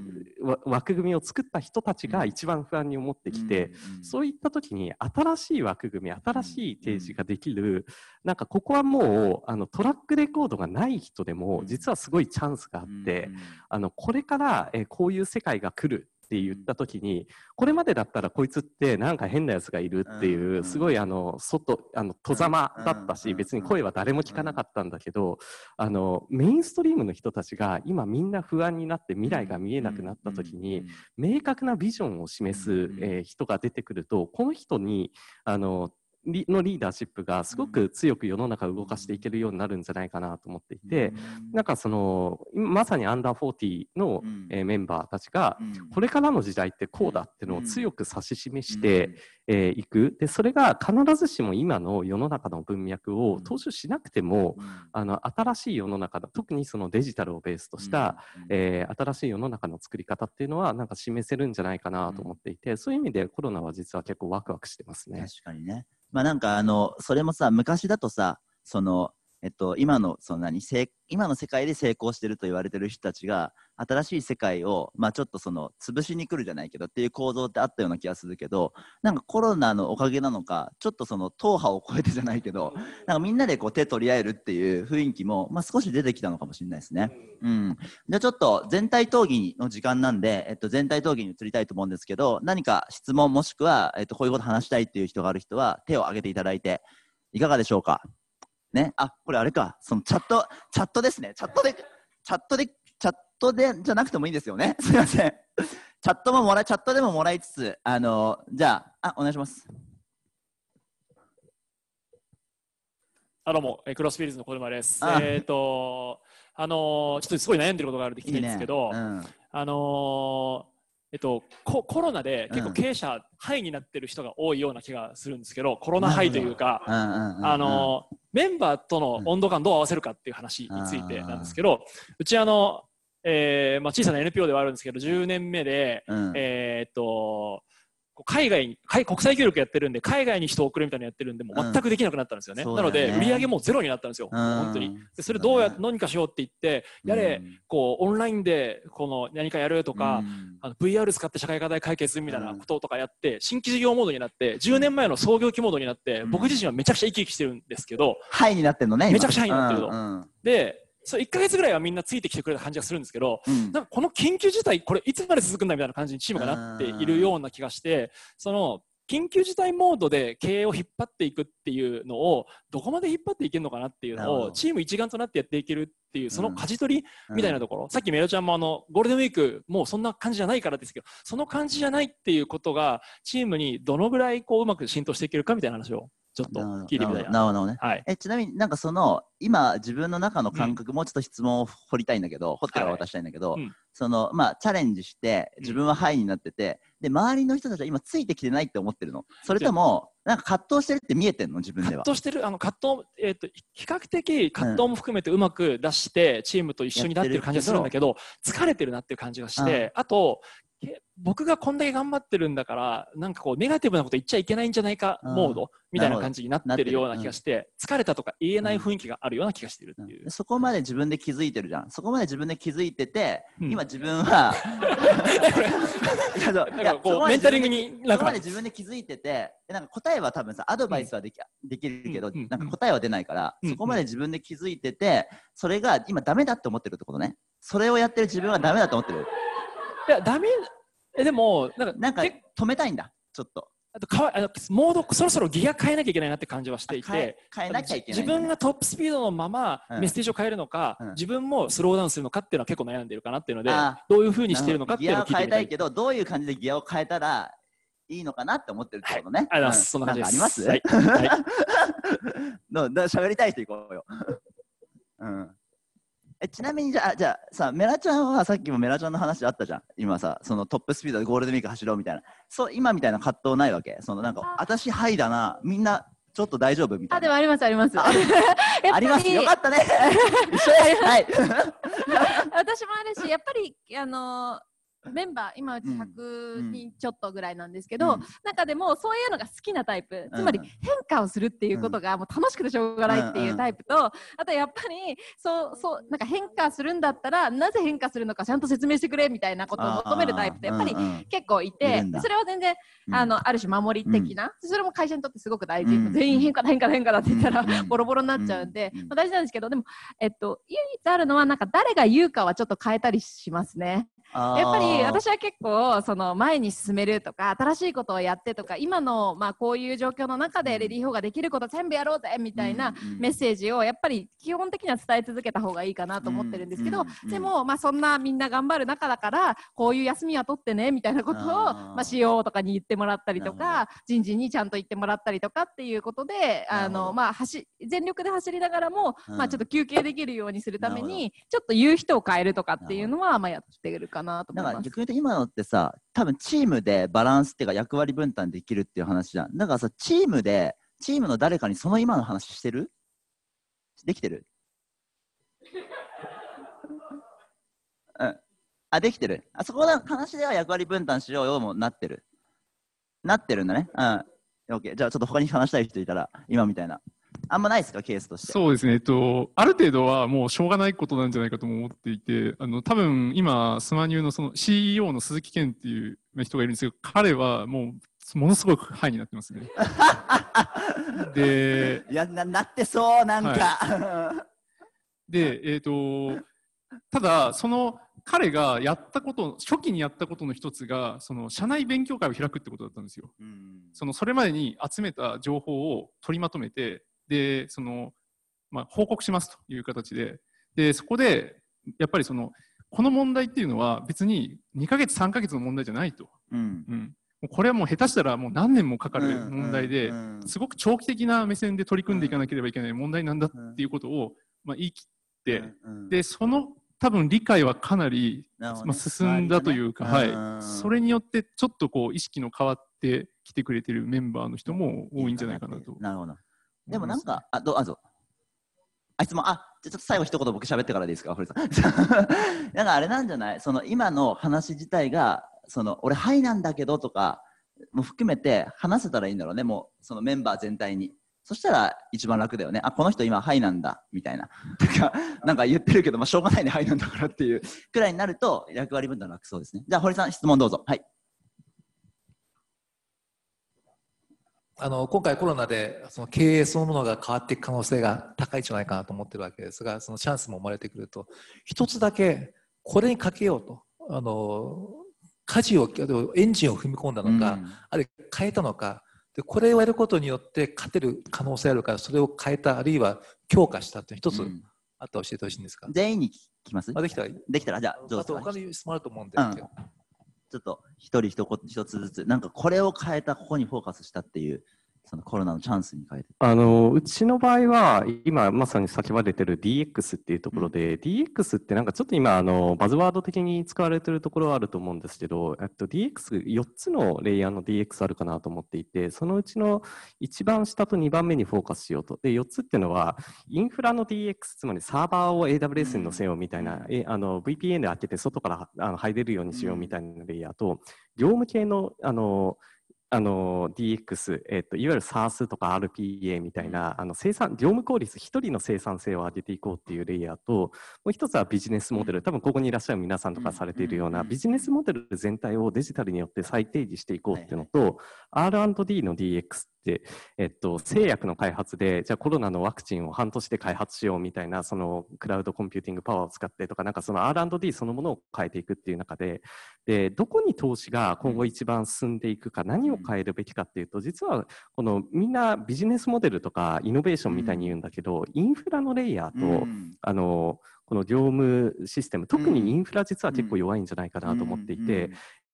枠組みを作った人たちが一番不安に思ってきて、そういった時に新しい枠組み新しい提示ができる、なんかここはもうあのトラックレコードがない人でも実はすごいチャンスがあって、あのこれから、えこういう世界が来るって言った時にこれまでだったらこいつってなんか変なやつがいるっていうすごいあの外あの戸ざまだったし別に声は誰も聞かなかったんだけどあのメインストリームの人たちが今みんな不安になって未来が見えなくなった時に明確なビジョンを示す、え人が出てくるとこの人にあののリーダーシップがすごく強く世の中を動かしていけるようになるんじゃないかなと思っていて、なんかそのまさにアンダー40の、えメンバーたちが、これからの時代ってこうだっていうのを強く指し示してい、えー、くでそれが必ずしも今の世の中の文脈を踏襲しなくても、あの新しい世の中の特にそのデジタルをベースとした、えー、新しい世の中の作り方っていうのはなんか示せるんじゃないかなと思っていて、そういう意味でコロナは実は結構ワクワクしてますね。確かにねまあなんかあの、それもさ、昔だとさ、その、えっと、今のそのに今の世界で成功してると言われてる人たちが新しい世界を、まあ、ちょっとその潰しに来るじゃないけどっていう構造ってあったような気がするけどなんかコロナのおかげなのかちょっとその党派を超えてじゃないけどなんかみんなでこう手取り合えるっていう雰囲気も、まあ、少し出てきたのかもしれないですね。うん、じゃあちょっと全体討議の時間なんで、えっと、全体討議に移りたいと思うんですけど何か質問もしくは、えっと、こういうこと話したいっていう人がある人は手を挙げていただいていかがでしょうか。ね、あ、これあれか、そのチャット、チャットですね。チャットで、チャットで、チャットで、じゃなくてもいいんですよね。<laughs> すいません。チャットももらチャットでももらいつつ、あの、じゃあ、あ、お願いします。あ、どうも、クロスフィールズの小沼です。えっ、ー、と、あの、ちょっとすごい悩んでることがあるで聞きたいんですけど、いいねうん、あのーえっと、ココロナで結構経営者ハイになってる人が多いような気がするんですけど、コロナハイというか、あのメンバーとの温度感どう合わせるかっていう話についてなんですけど、うちあの、えーまあ、小さな NPO ではあるんですけど10年目で、えー、っと海外に国際協力やってるんで海外に人を送るみたいなのやってるんでも全くできなくなったんですよねうん、なので売り上げもゼロになったんですよ、うん、本当にでそれどうや何かしようって言ってやれ、うん、こうオンラインでこの何かやるとか、あの VR 使って社会課題解決するみたいなこととかやって新規事業モードになって10年前の創業期モードになって、僕自身はめちゃくちゃ生き生きしてるんですけど、ハイになってんのねめちゃくちゃハイになってると、でそ1か月ぐらいはみんなついてきてくれた感じがするんですけど、うん、なんかこの緊急事態これいつまで続くんだみたいな感じにチームがなっているような気がしてその緊急事態モードで経営を引っ張っていくっていうのをどこまで引っ張っていけるのかなっていうのをチーム一丸となってやっていけるっていうその舵取りみたいなところ、うんうん、さっきメロちゃんもあのゴールデンウィークもうそんな感じじゃないからですけどその感じじゃないっていうことがチームにどのぐらいこううまく浸透していけるかみたいな話をちょっと聞いてみたいな。なるほどね。はい、えちなみになんかその今自分の中の感覚、うん、もうちょっと質問を掘りたいんだけど掘ってから渡したいんだけど、はいうん、そのまあチャレンジして自分はハイになってて、で周りの人たちは今ついてきてないって思ってるのそれともなんか葛藤してるって見えてんの自分では葛藤してるあの葛藤、えーと、比較的葛藤も含めてうまく出して、チームと一緒になってる感じがするんだけど疲れてるなっていう感じがしてあと僕がこんだけ頑張ってるんだからなんかこうネガティブなこと言っちゃいけないんじゃないかモードみたいな感じになってるような気がして、疲れたとか言えない雰囲気があるような気がしてるっていう、うん、そこまで自分で気づいてるじゃんそこまで自分で気づいてて、今自分は <laughs> メンタリングにそこまで自分で気づいててなんか答えは多分さアドバイスはでき,、できるけど、なんか答えは出ないから、そこまで自分で気づいててそれが今ダメだって思ってるってことねそれをやってる自分はダメだと思ってる。いや、ダメ、えでも、なんかなんか止めたいんだ、ちょっと。あとかわあのモードそろそろギア変えなきゃいけないなって感じはしていて変えなきゃいけない、自分がトップスピードのままメッセージを変えるのか、うんうん、自分もスローダウンするのかっていうのは結構悩んでるかなっていうのでどういうふうにしてるのかっていうのを聞いてみたい変えたいけどどういう感じでギアを変えたらいいのかなって思ってるってことね、はい、あります、うん、そんな感じありますはい、はい、のだ <laughs> 喋りたい人いこうよ、うんえちなみにじゃあじゃあさメラちゃんはさっきもメラちゃんの話あったじゃん今さそのトップスピードでゴールデンウィーク走ろうみたいなそう今みたいな葛藤ないわけそのなんか私ハイだなみんなちょっと大丈夫みたいなあでもありますあります <laughs> ありますよかったね <laughs> 一緒ですはい <laughs> 私もあるしやっぱりあの <laughs> メンバー今うち100人ちょっとぐらいなんですけど、うん、中でもそういうのが好きなタイプ、うん、つまり変化をするっていうことがもう楽しくてしょうがないっていうタイプと、うん、あとやっぱりそうそうなんか変化するんだったらなぜ変化するのかちゃんと説明してくれみたいなことを求めるタイプってやっぱり結構いてそれは全然あのある種守り的なそれも会社にとってすごく大事全員変化だ変化だ変化だって言ったらボロボロになっちゃうんで、まあ、大事なんですけどでも、えっと、唯一あるのはなんか誰が言うかはちょっと変えたりしますね。やっぱり私は結構その前に進めるとか新しいことをやってとか今のまあこういう状況の中でレディー・ホーができること全部やろうぜみたいなメッセージをやっぱり基本的には伝え続けた方がいいかなと思ってるんですけど、でもまあそんなみんな頑張る中だからこういう休みは取ってねみたいなことをまあしようとかに言ってもらったりとか人事にちゃんと言ってもらったりとかっていうことであのまあ走全力で走りながらもまあちょっと休憩できるようにするためにちょっと言う人を変えるとかっていうのはまあやってるかかなと思います。なん逆に言うと今のってさ多分チームでバランスっていうか役割分担できるっていう話じゃん。だからさチームでチームの誰かにその今の話してるできてるうん。あ、できてる。あそこの話では役割分担しようよもなってる。なってるんだね。うん。OK。じゃあちょっと他に話したい人いたら今みたいな。あんまないですか、ケースとして。そうですね、えっと、ある程度はもうしょうがないことなんじゃないかとも思っていて、あの多分今、スマニューのその CEO の鈴木健っていう人がいるんですけど、彼はもう、ものすごくハイになってますね。<laughs> で、いやな、なってそう、なんか。はい、で、えっ、と、ただ、その、彼がやったこと初期にやったことの一つがその社内勉強会を開くってことだったんですよ。そのそれまでに集めた情報を取りまとめてで、その、まあ、報告しますという形で、で、そこで、やっぱりその、この問題っていうのは別に2か月、3か月の問題じゃないと。うん、うんこれはもう下手したらもう何年もかかる問題で、すごく長期的な目線で取り組んでいかなければいけない問題なんだっていうことを、まあ、言い切って、でその多分理解はかなり、まあ、進んだというか、はい、それによってちょっとこう意識の変わってきてくれてるメンバーの人も多いんじゃないかなと。なるほどでもなんか、あ、どう、あ、う。あ、質問、あ、じゃちょっと最後一言僕喋ってからでいいですか、堀さん。<laughs> なんかあれなんじゃないその今の話自体が、その、俺、はいなんだけどとか、も含めて話せたらいいんだろうね、もう、そのメンバー全体に。そしたら一番楽だよね。あ、この人今、はいなんだ、みたいな。とか、<laughs> なんか言ってるけど、まあ、しょうがないね、はいなんだからっていうくらいになると、役割分担楽そうですね。じゃあ、堀さん、質問どうぞ。はい。あの今回コロナでその経営そのものが変わっていく可能性が高いんじゃないかなと思ってるわけですがそのチャンスも生まれてくると一つだけこれにかけようとあの舵をエンジンを踏み込んだのか、うん、あるいは変えたのかでこれをやることによって勝てる可能性あるからそれを変えたあるいは強化したという一つ、うんあったら教えてほしいんですか全員に聞きますできたらできたらじゃあどうぞあと他に質問あると思うんですけど、うんちょっと一人一言一つずつなんかこれを変えたここにフォーカスしたっていうそのコロナのチャンスに変えてあのうちの場合は今まさに先ばれてる DX っていうところで、うん、DX ってなんかちょっと今あのバズワード的に使われてるところはあると思うんですけど、えっと、DX4 つのレイヤーの DX あるかなと思っていてそのうちの一番下と2番目にフォーカスしようとで4つっていうのはインフラの DX つまりサーバーを AWS に載せようみたいな、うん、えあの VPN で開けて外からあの入れるようにしようみたいなレイヤーと、業務系のあのあの DX、えっと、いわゆる SARS とか RPA みたいな、あの生産業務効率1人の生産性を上げていこうっていうレイヤーともう一つはビジネスモデル多分ここにいらっしゃる皆さんとかされているようなビジネスモデル全体をデジタルによって再定義していこうっていうのと R&D の DX って、えっと、製薬の開発でじゃあコロナのワクチンを半年で開発しようみたいなそのクラウドコンピューティングパワーを使ってとかなんかその R&D そのものを変えていくっていう中ででどこに投資が今後一番進んでいくか何を変えるべきかっていうと実はこのみんなビジネスモデルとかイノベーションみたいに言うんだけど、インフラのレイヤーと、あのこの業務システム特にインフラ実は結構弱いんじゃないかなと思っていて、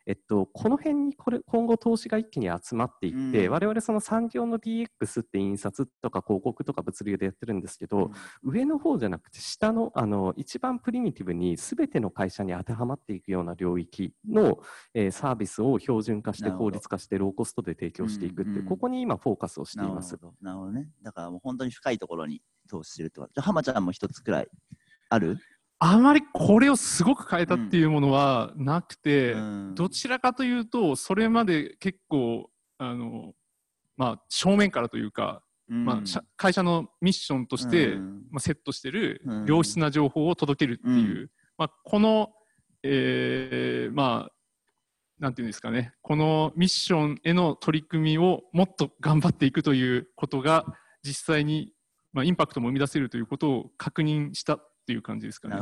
えっと、この辺にこれ今後投資が一気に集まっていって、うん、我々その産業の DX って印刷とか広告とか物流でやってるんですけど、うん、上の方じゃなくて下のあの一番プリミティブに全ての会社に当てはまっていくような領域の、えー、サービスを標準化して効率化してローコストで提供していくって、うんうん、ここに今フォーカスをしています。なるほどね。だからもう本当に深いところに投資すると。じゃ浜ちゃんも一つくらいあるあまりこれをすごく変えたっていうものはなくて、うん、どちらかというとそれまで結構あの、まあ、正面からというか、うん、まあ、会社のミッションとして、うん、まあ、セットしてる良質な情報を届けるっていう、まあ、この、えー、まあなんていうんですかねこのミッションへの取り組みをもっと頑張っていくということが実際に、まあ、インパクトも生み出せるということを確認したっていう感じですかね。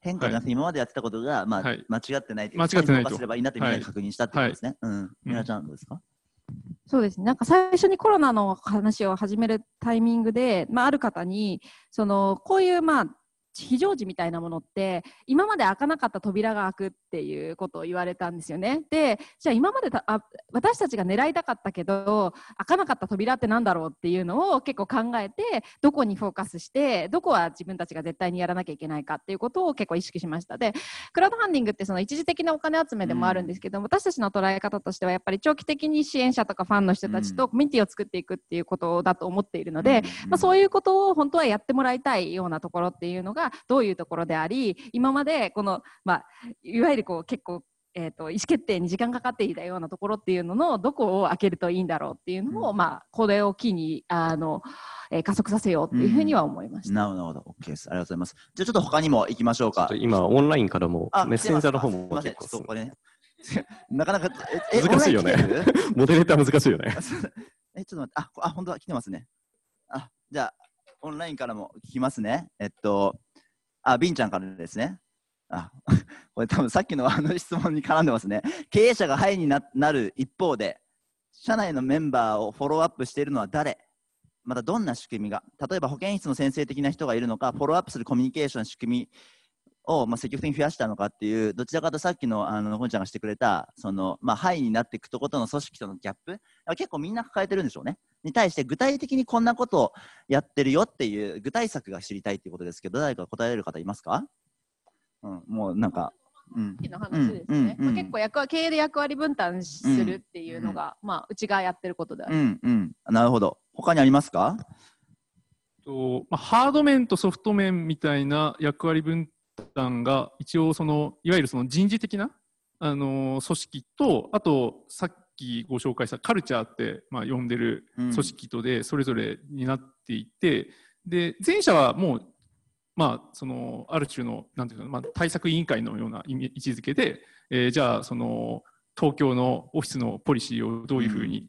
変化が、はい、今までやってたことが、まあ、はい、間違ってないい間違ってないとすればいいなってみんなで確認したってことですね。はい、うん。みなちゃんどうですか、そうですね。なんか最初にコロナの話を始めるタイミングで、まあ、ある方に、その、こういう、まあ、非常時みたいなものって今まで開かなかった扉が開くっっていうことを言われたんですよね。でじゃあ今までたあ私たちが狙いたかったけど開かなかった扉って何だろうっていうのを結構考えてどこにフォーカスしてどこは自分たちが絶対にやらなきゃいけないかっていうことを結構意識しました。でクラウドファンディングってその一時的なお金集めでもあるんですけど、うん、私たちの捉え方としてはやっぱり長期的に支援者とかファンの人たちとコミュニティを作っていくっていうことだと思っているので、うん、まあ、そういうことを本当はやってもらいたいようなところっていうのがどういうところであり今までこの、まあ、いわゆるりこう結構、えーと、意思決定に時間かかっていたようなところっていうののどこを開けるといいんだろうっていうのを、うん、まあ、これを機にあの、えー、加速させようっていうふうには思いました。うん、なるほど、OK です。ありがとうございます。じゃあちょっと他にも行きましょうか。今、オンラインからもメッセンジャーの方も結構す。すみねなかなかえ難しいよね。モデレーター難しいよね。え、ちょっと待って、あ、あ本当だ、来てますね。あ、じゃあ、オンラインからも聞きますね。えっと、あ、ビンちゃんからですね。あ <laughs> これ多分さっきの <laughs> あの質問に絡んでますね経営者がハイになる一方で社内のメンバーをフォローアップしているのは誰またどんな仕組みが例えば保健室の先生的な人がいるのかフォローアップするコミュニケーション仕組みを、まあ、積極的に増やしたのかっていうどちらかとさっきのあのんちゃんがしてくれたその、まあ、ハイになっていくとことの組織とのギャップ結構みんな抱えてるんでしょうねに対して具体的にこんなことをやってるよっていう具体策が知りたいっていうことですけど誰か答えれる方いますかうん、もうなんか。の話ですね、まあ、結構役は経営で役割分担するっていうのが、まあ、うちがやってることである、うんうん、なるほど他にありますかと、まあ、ハード面とソフト面みたいな役割分担が一応そのいわゆるその人事的な、あのー、組織とあとさっきご紹介したカルチャーって、まあ、呼んでる組織とでそれぞれになっていて、うん、で前者はもうまあ、そのある種のなんていうの、まあ、対策委員会のような位置づけで、えー、じゃあその東京のオフィスのポリシーをどういうふうに、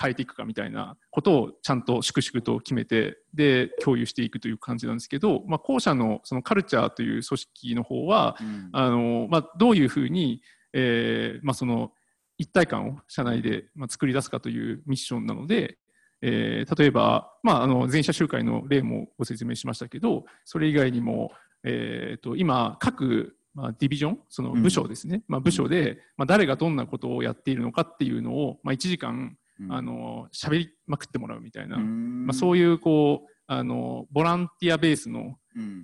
変えていくかみたいなことをちゃんと粛々と決めてで共有していくという感じなんですけど、まあ、後者のそのカルチャーという組織の方は、うん、あのまあ、どういうふうに、えーまあ、その一体感を社内で、ま作り出すかというミッションなので、えー、例えば、まあ、あの前者集会の例もご説明しましたけどそれ以外にも、えーと、今各、まあ、ディビジョンその部署ですね、うん、まあ、部署で、まあ、誰がどんなことをやっているのかっていうのを、まあ、1時間、あの喋りまくってもらうみたいな、まあ、そういうこうあのボランティアベースの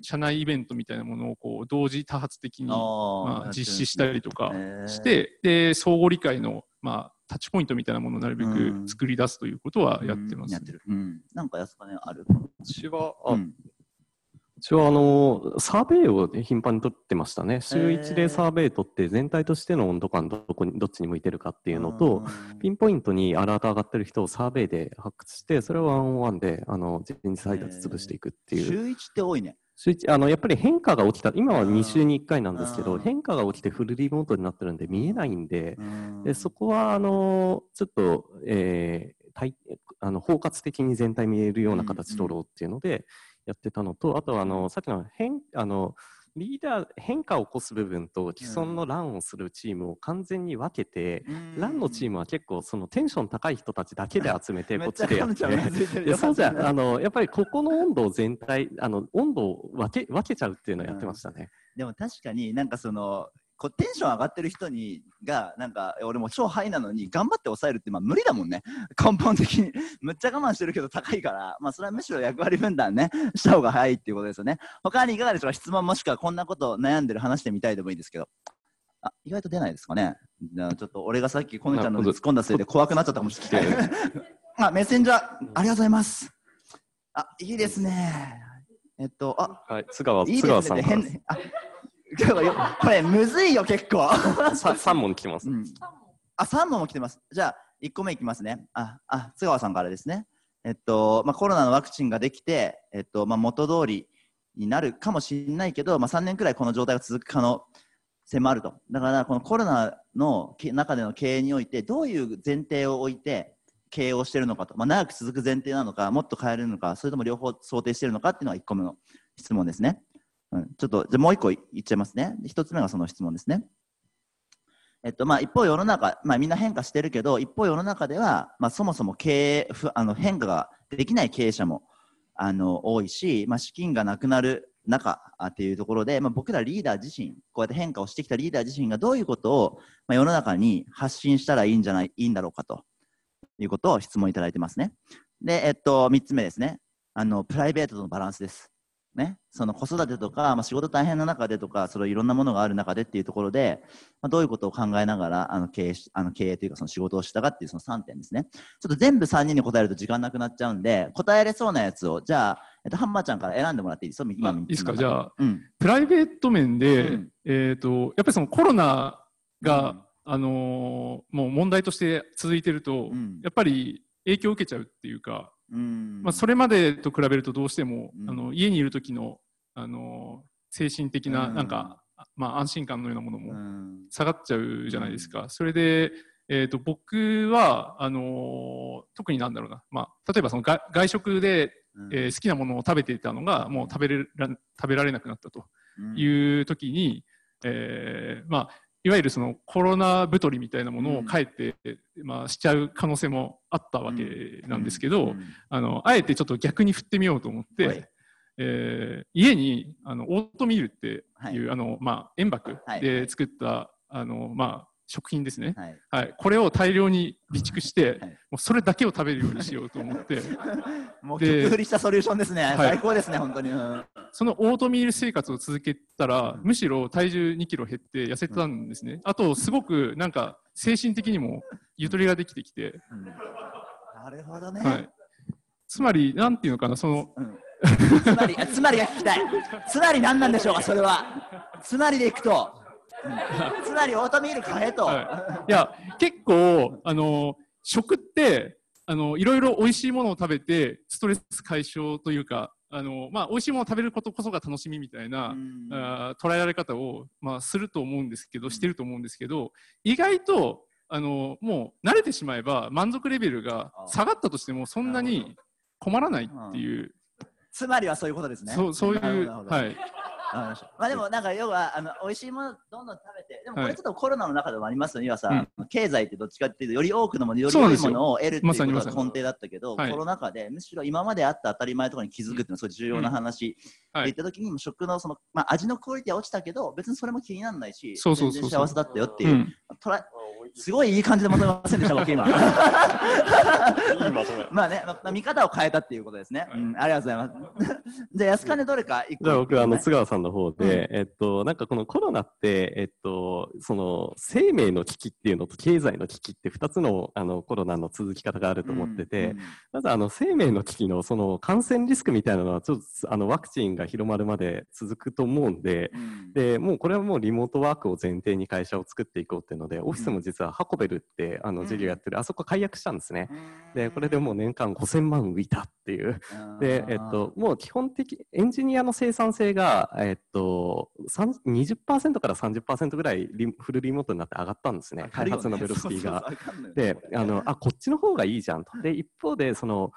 社内イベントみたいなものをこう同時多発的に、まあ、実施したりとかして、で相互理解の、まあ、タッチポイントみたいなものをなるべく作り出すということはやってます、ねうんうん、なんか安金ある私は、あうん私はあのサーベイを頻繁に取ってましたね、週1でサーベイ取って、全体としての温度感どこに、どっちに向いてるかっていうのと、ピンポイントにアラート上がってる人をサーベイで発掘して、それをワンオンワンであの人事採択潰していくっていう。週一って多いね。あのやっぱり変化が起きた、今は2週に1回なんですけど、変化が起きてフルリモートになってるんで見えないんで、でそこはあのちょっと、えー、あの包括的に全体見えるような形取ろうっていうのでやってたのと、あとはあのさっきの変あの、リーダー変化を起こす部分と既存のランをするチームを完全に分けて、うん、ランのチームは結構そのテンション高い人たちだけで集めてこっちでやってやそうじゃあのやっぱりここの温度全体あの温度を分け分けちゃうっていうのをやってましたね。うん、でも確かになんかそのこうテンション上がってる人にがなんか俺も超ハイなのに頑張って抑えるってまあ無理だもんね根本的にむっちゃ我慢してるけど高いからまあそれはむしろ役割分担ねした方が早いっていうことですよね他にいかがでしょうか質問もしくはこんなこと悩んでる話してみたいでもいいですけどあ意外と出ないですかねじゃあちょっと俺がさっきこのちゃんの突っ込んだせいで怖くなっちゃったかもしれない <laughs> あメッセンジャーありがとうございますあいいですねえっとあ、はい、津川いいですね、これむずいよ結構さ3問来てます、うん、あ3問も来てますじゃあ1個目いきますねああ津川さんからですねえっと、まあ、コロナのワクチンができて、えっとまあ、元通りになるかもしれないけど、まあ、3年くらいこの状態が続く可能性もあるとだからこのコロナの中での経営においてどういう前提を置いて経営をしているのかと、まあ、長く続く前提なのかもっと変えるのかそれとも両方想定しているのかっていうのが1個目の質問ですね。うん、ちょっと、じゃもう一個いっちゃいますね。一つ目がその質問ですね。えっとまあ、一方世の中、まあ、みんな変化してるけど、一方世の中では、まあ、そもそも経営あの変化ができない経営者もあの多いし、まあ、資金がなくなる中っていうところで、まあ、僕らリーダー自身、こうやって変化をしてきたリーダー自身がどういうことを、まあ、世の中に発信したらいいんじゃない、いいんだろうかということを質問いただいてますね。で、えっと、3つ目ですね。あの、プライベートとのバランスです。ね、その子育てとか、まあ、仕事大変な中でとか、そのいろんなものがある中でっていうところで、まあ、どういうことを考えながら、あの経営、あの経営というかその仕事をしたかっていうその3点ですね。ちょっと全部3人に答えると時間なくなっちゃうんで、答えれそうなやつを、じゃあ、えっと、ハンマーちゃんから選んでもらっていいですか今、いいですかじゃあ、うん、プライベート面で、うん、えっ、ー、と、やっぱりそのコロナが、うん、あのー、もう問題として続いてると、やっぱり影響を受けちゃうっていうか、まあ、それまでと比べるとどうしても、あの家にいる時のあの精神的ななんか、まあ、安心感のようなものも下がっちゃうじゃないですか。それでえーと、僕はあのー、特になんだろうな、まあ、例えばその外外食で、えー、好きなものを食べていたのがもう食べれら食べられなくなったという時に、うん、えー、まあ、いわゆるそのコロナ太りみたいなものをかえって、うん、まあ、しちゃう可能性もあったわけなんですけど、うんうん、あのあえてちょっと逆に振ってみようと思って、はい、えー、家にあのオートミールっていう、はい、あのまあ、塩爆で作った、はい、あのまあ、食品ですね、はい、はい、これを大量に備蓄して、はい、もうそれだけを食べるようにしようと思って <laughs> もう極売りしたソリューションですね、はい、最高ですね本当に、うん、そのオートミール生活を続けたら、むしろ体重2キロ減って痩せたんですね、うん、あとすごくなんか精神的にもゆとりができてきて、うん、なるほどね、はい、つまりなんていうのかなその、つまりつまりが聞きたいつまり何なんでしょうかそれはつまりでいくとつまりオートミール買えと、はい、いや結構あの食ってあのいろいろ美味しいものを食べてストレス解消というかあのまあ、美味しいものを食べることこそが楽しみみたいな、あ捉えられ方を、まあ、すると思うんですけどしてると思うんですけど意外とあのもう慣れてしまえば満足レベルが下がったとしてもそんなに困らないっていう、うん、つまりはそういうことですねそうそういう、はいまあでもなんか要はあの美味しいものどんどん食べてでもこれちょっとコロナの中でもありますよね、はさ、うん、経済ってどっちかっていうとより多くのものより良いものを得るっていうのが根底だったけど、まコロナ禍でむしろ今まであった当たり前とかに気づくっていうのはすごい重要な話、うん、って言った時にも食のその、まあ、味のクオリティは落ちたけど別にそれも気にならないし全然幸せだったよっていう、うん、トラすごいいい感じでまとめませんでした、僕今。まあね、ま、見方を変えたっていうことですね。うん、ありがとうございます。<laughs> じゃあ、安金どれか一個、ね、じゃあ、僕、あの、津川さんの方で、うん、えっと、なんかこのコロナって、えっと、その、生命の危機っていうのと経済の危機って2つの、あの、コロナの続き方があると思ってて、うんうん、まず、あの、生命の危機の、その、感染リスクみたいなのは、ちょっと、あの、ワクチンが広まるまで続くと思うんで、うん、で、もうこれはもうリモートワークを前提に会社を作っていこうっていうので、オフィスも実実はハコベルってあの事業やってる、あそこ解約したんですね。でこれでもう年間5000万浮いたっていう。で、えっと、もう基本的エンジニアの生産性が、えっと、20%から30%ぐらいリフルリモートになって上がったんですね、開発のベロシティが。であのあこっちの方がいいじゃんと。で一方でその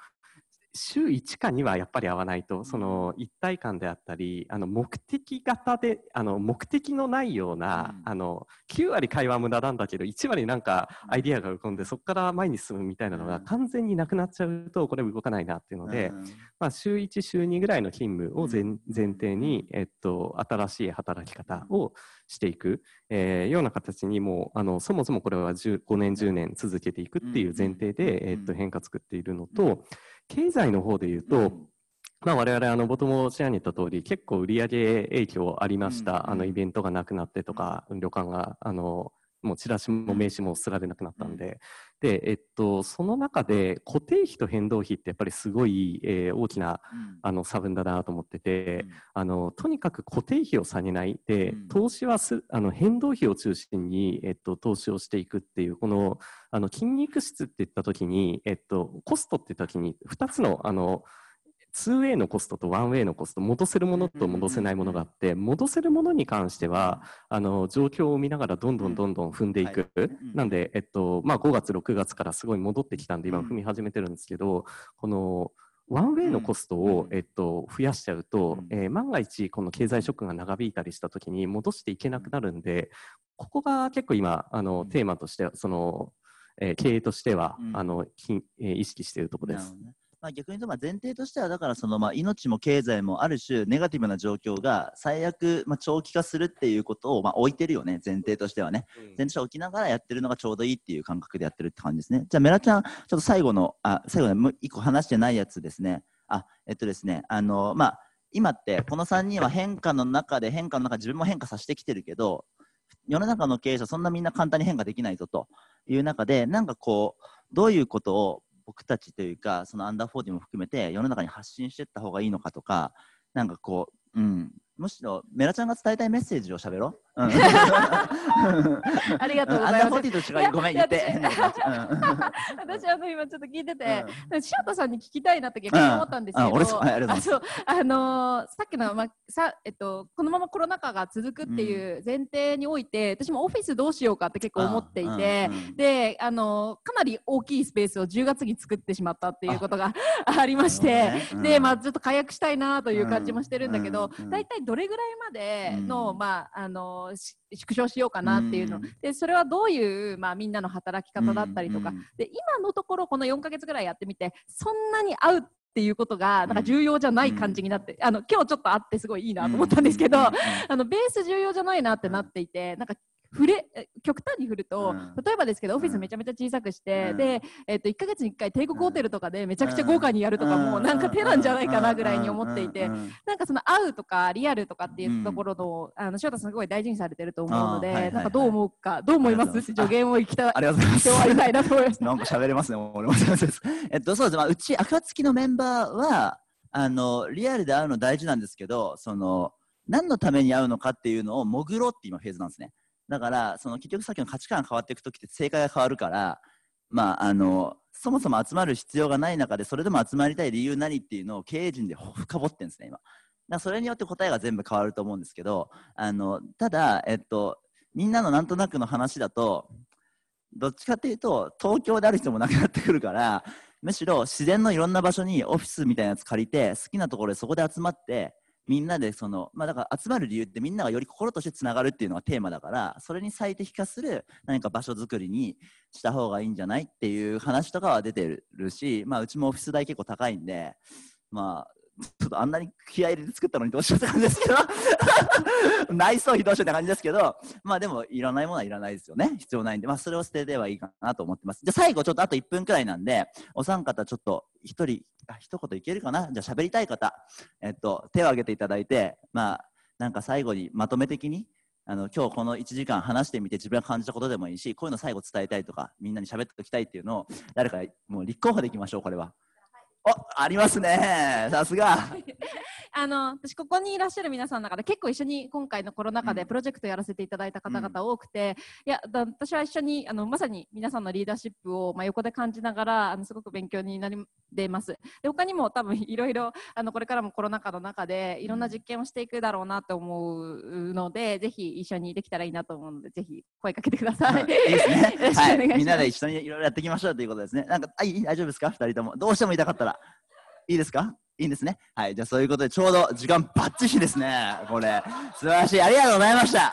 週1か2はやっぱり合わないとその一体感であったりあの目的型であの目的のないような、うん、あの9割会話無駄なんだけど1割なんかアイディアが浮かんでそこから前に進むみたいなのが完全になくなっちゃうとこれ動かないなっていうので、うん、まあ、週1週2ぐらいの勤務を前前提に、えっと、新しい働き方をしていく、えー、ような形にもうあのそもそもこれは5年10年続けていくっていう前提で、えっと、変化作っているのと。経済の方で言うと、うんまあ、我々あの冒頭もシェアに言った通り結構売上影響ありました、あのイベントがなくなってとか旅館があのもうチラシも名刺もすられなくなったんで、うん、で、えっと、その中で固定費と変動費ってやっぱりすごい、えー、大きな、あの差分だなと思ってて、うん、あのとにかく固定費を下げないで、投資はすあの変動費を中心に、えっと、投資をしていくっていうこのあの筋肉質って言った時に、えっと、コストって言った時に2つのあの2ウ a イのコストと1ウ a イのコスト戻せるものと戻せないものがあって戻せるものに関してはあの状況を見ながらどんどんどんどん踏んでいく、なんで、えっとまあ、5月6月からすごい戻ってきたんで今踏み始めてるんですけど、このワンウェイのコストを、えっと、増やしちゃうと、えー、万が一この経済ショックが長引いたりした時に戻していけなくなるんでここが結構今あのテーマとしてその、えー、経営としては、あのきえー、意識しているところです。ねまあ、逆に言うとまあ前提としてはだからそのまあ命も経済もある種ネガティブな状況が最悪まあ長期化するっていうことをまあ置いてるよね前提としてはね、前提として置きながらやってるのがちょうどいいっていう感覚でやってるって感じですねじゃあメラちゃんちょっと最後のあ最後の一個話してないやつですねあえっとですねあのまあ今ってこの3人は変化の中で変化の中自分も変化させてきてるけど世の中の経営者そんなみんな簡単に変化できないぞという中でなんかこうどういうことを僕たちというかそのアンダーフォー4ィも含めて世の中に発信していった方がいいのかとかなんかこう、うん、むしろメラちゃんが伝えたいメッセージを喋ろう。うん、ありがとうございます。ごめん言って。私あの今ちょっと聞いてて、シアトさんに聞きたいなって逆に思ったんですけど、うん、あそうあのー、さっきのまさえっとこのままコロナ禍が続くっていう前提において、私もオフィスどうしようかって結構思っていて、であのー、かなり大きいスペースを10月に作ってしまったっていうことが <laughs> ありまして、ね、でまあちょっと解約したいなという感じもしてるんだけど、大体どれぐらいまでの,、まあ、あの縮小しようかなっていうの、でそれはどういう、まあ、みんなの働き方だったりとか、で今のところこの4か月ぐらいやってみてそんなに合うっていうことがなんか重要じゃない感じになって、うん、あの今日ちょっとあってすごいいいなと思ったんですけど、うん、あのベース重要じゃないなってなっていてなんか触れ極端に振ると、うん、例えばですけどオフィスめちゃめちゃ小さくして、うん、で、えー、と1か月に1回帝国ホテルとかでめちゃくちゃ豪華にやるとかも、なんか手なんじゃないかなぐらいに思っていて、なんかその会うとかリアルとかっていうところの,、あの翔太さんすごい大事にされてると思うので、なんかどう思うかどう思います助言をいきたありがとうございますたいなと思いましなんか喋れますね俺もえっとそうです、まあ、うち暁のメンバーはあのリアルで会うの大事なんですけどその何のために会うのかっていうのを潜ろうって今フェーズなんですね。だからその結局さっきの価値観変わっていく時って正解が変わるからまああのそもそも集まる必要がない中でそれでも集まりたい理由何っていうのを経営陣で深掘ってんですね今だそれによって答えが全部変わると思うんですけどあのただえっとみんなのなんとなくの話だとどっちかっていうと東京である人もなくなってくるからむしろ自然のいろんな場所にオフィスみたいなやつ借りて好きなところでそこで集まってみんなでその、まあ、だから集まる理由ってみんながより心としてつながるっていうのがテーマだからそれに最適化する何か場所づくりにした方がいいんじゃないっていう話とかは出てるし、まあ、うちもオフィス代結構高いんで、まあ、ちょっとあんなに気合入れて作ったのにどうしようって感じですけど <laughs> 内装費どうしようって感じですけど、まあでも、いらないものはいらないですよね。必要ないんで、まあそれを捨てればいいかなと思ってます。じゃ最後、ちょっとあと1分くらいなんで、お三方ちょっと一人、あ一言いけるかなじゃあ喋りたい方、えっと、手を挙げていただいて、まあ、なんか最後にまとめ的に、あの今日この1時間話してみて自分が感じたことでもいいしこういうの最後伝えたいとかみんなに喋っておきたいっていうのを誰かもう立候補でいきましょうこれは。お、ありますね。さすが。<laughs> あの私ここにいらっしゃる皆さんの中で結構一緒に今回のコロナ禍でプロジェクトやらせていただいた方々多くて、うん、いや私は一緒にあのまさに皆さんのリーダーシップをまあ横で感じながらあのすごく勉強になりでます。で他にも多分いろいろあのこれからもコロナ禍の中でいろんな実験をしていくだろうなと思うので、うん、ぜひ一緒にできたらいいなと思うのでぜひ声かけてください。<laughs> みんなで一緒にいろいろやっていきましょうということですね。なんかあ大丈夫ですか二人ともどうしても言いたかったらいいですか。いいんですね。はい。じゃあそういうことで、ちょうど時間バッチリですね。これ。素晴らしい。ありがとうございました。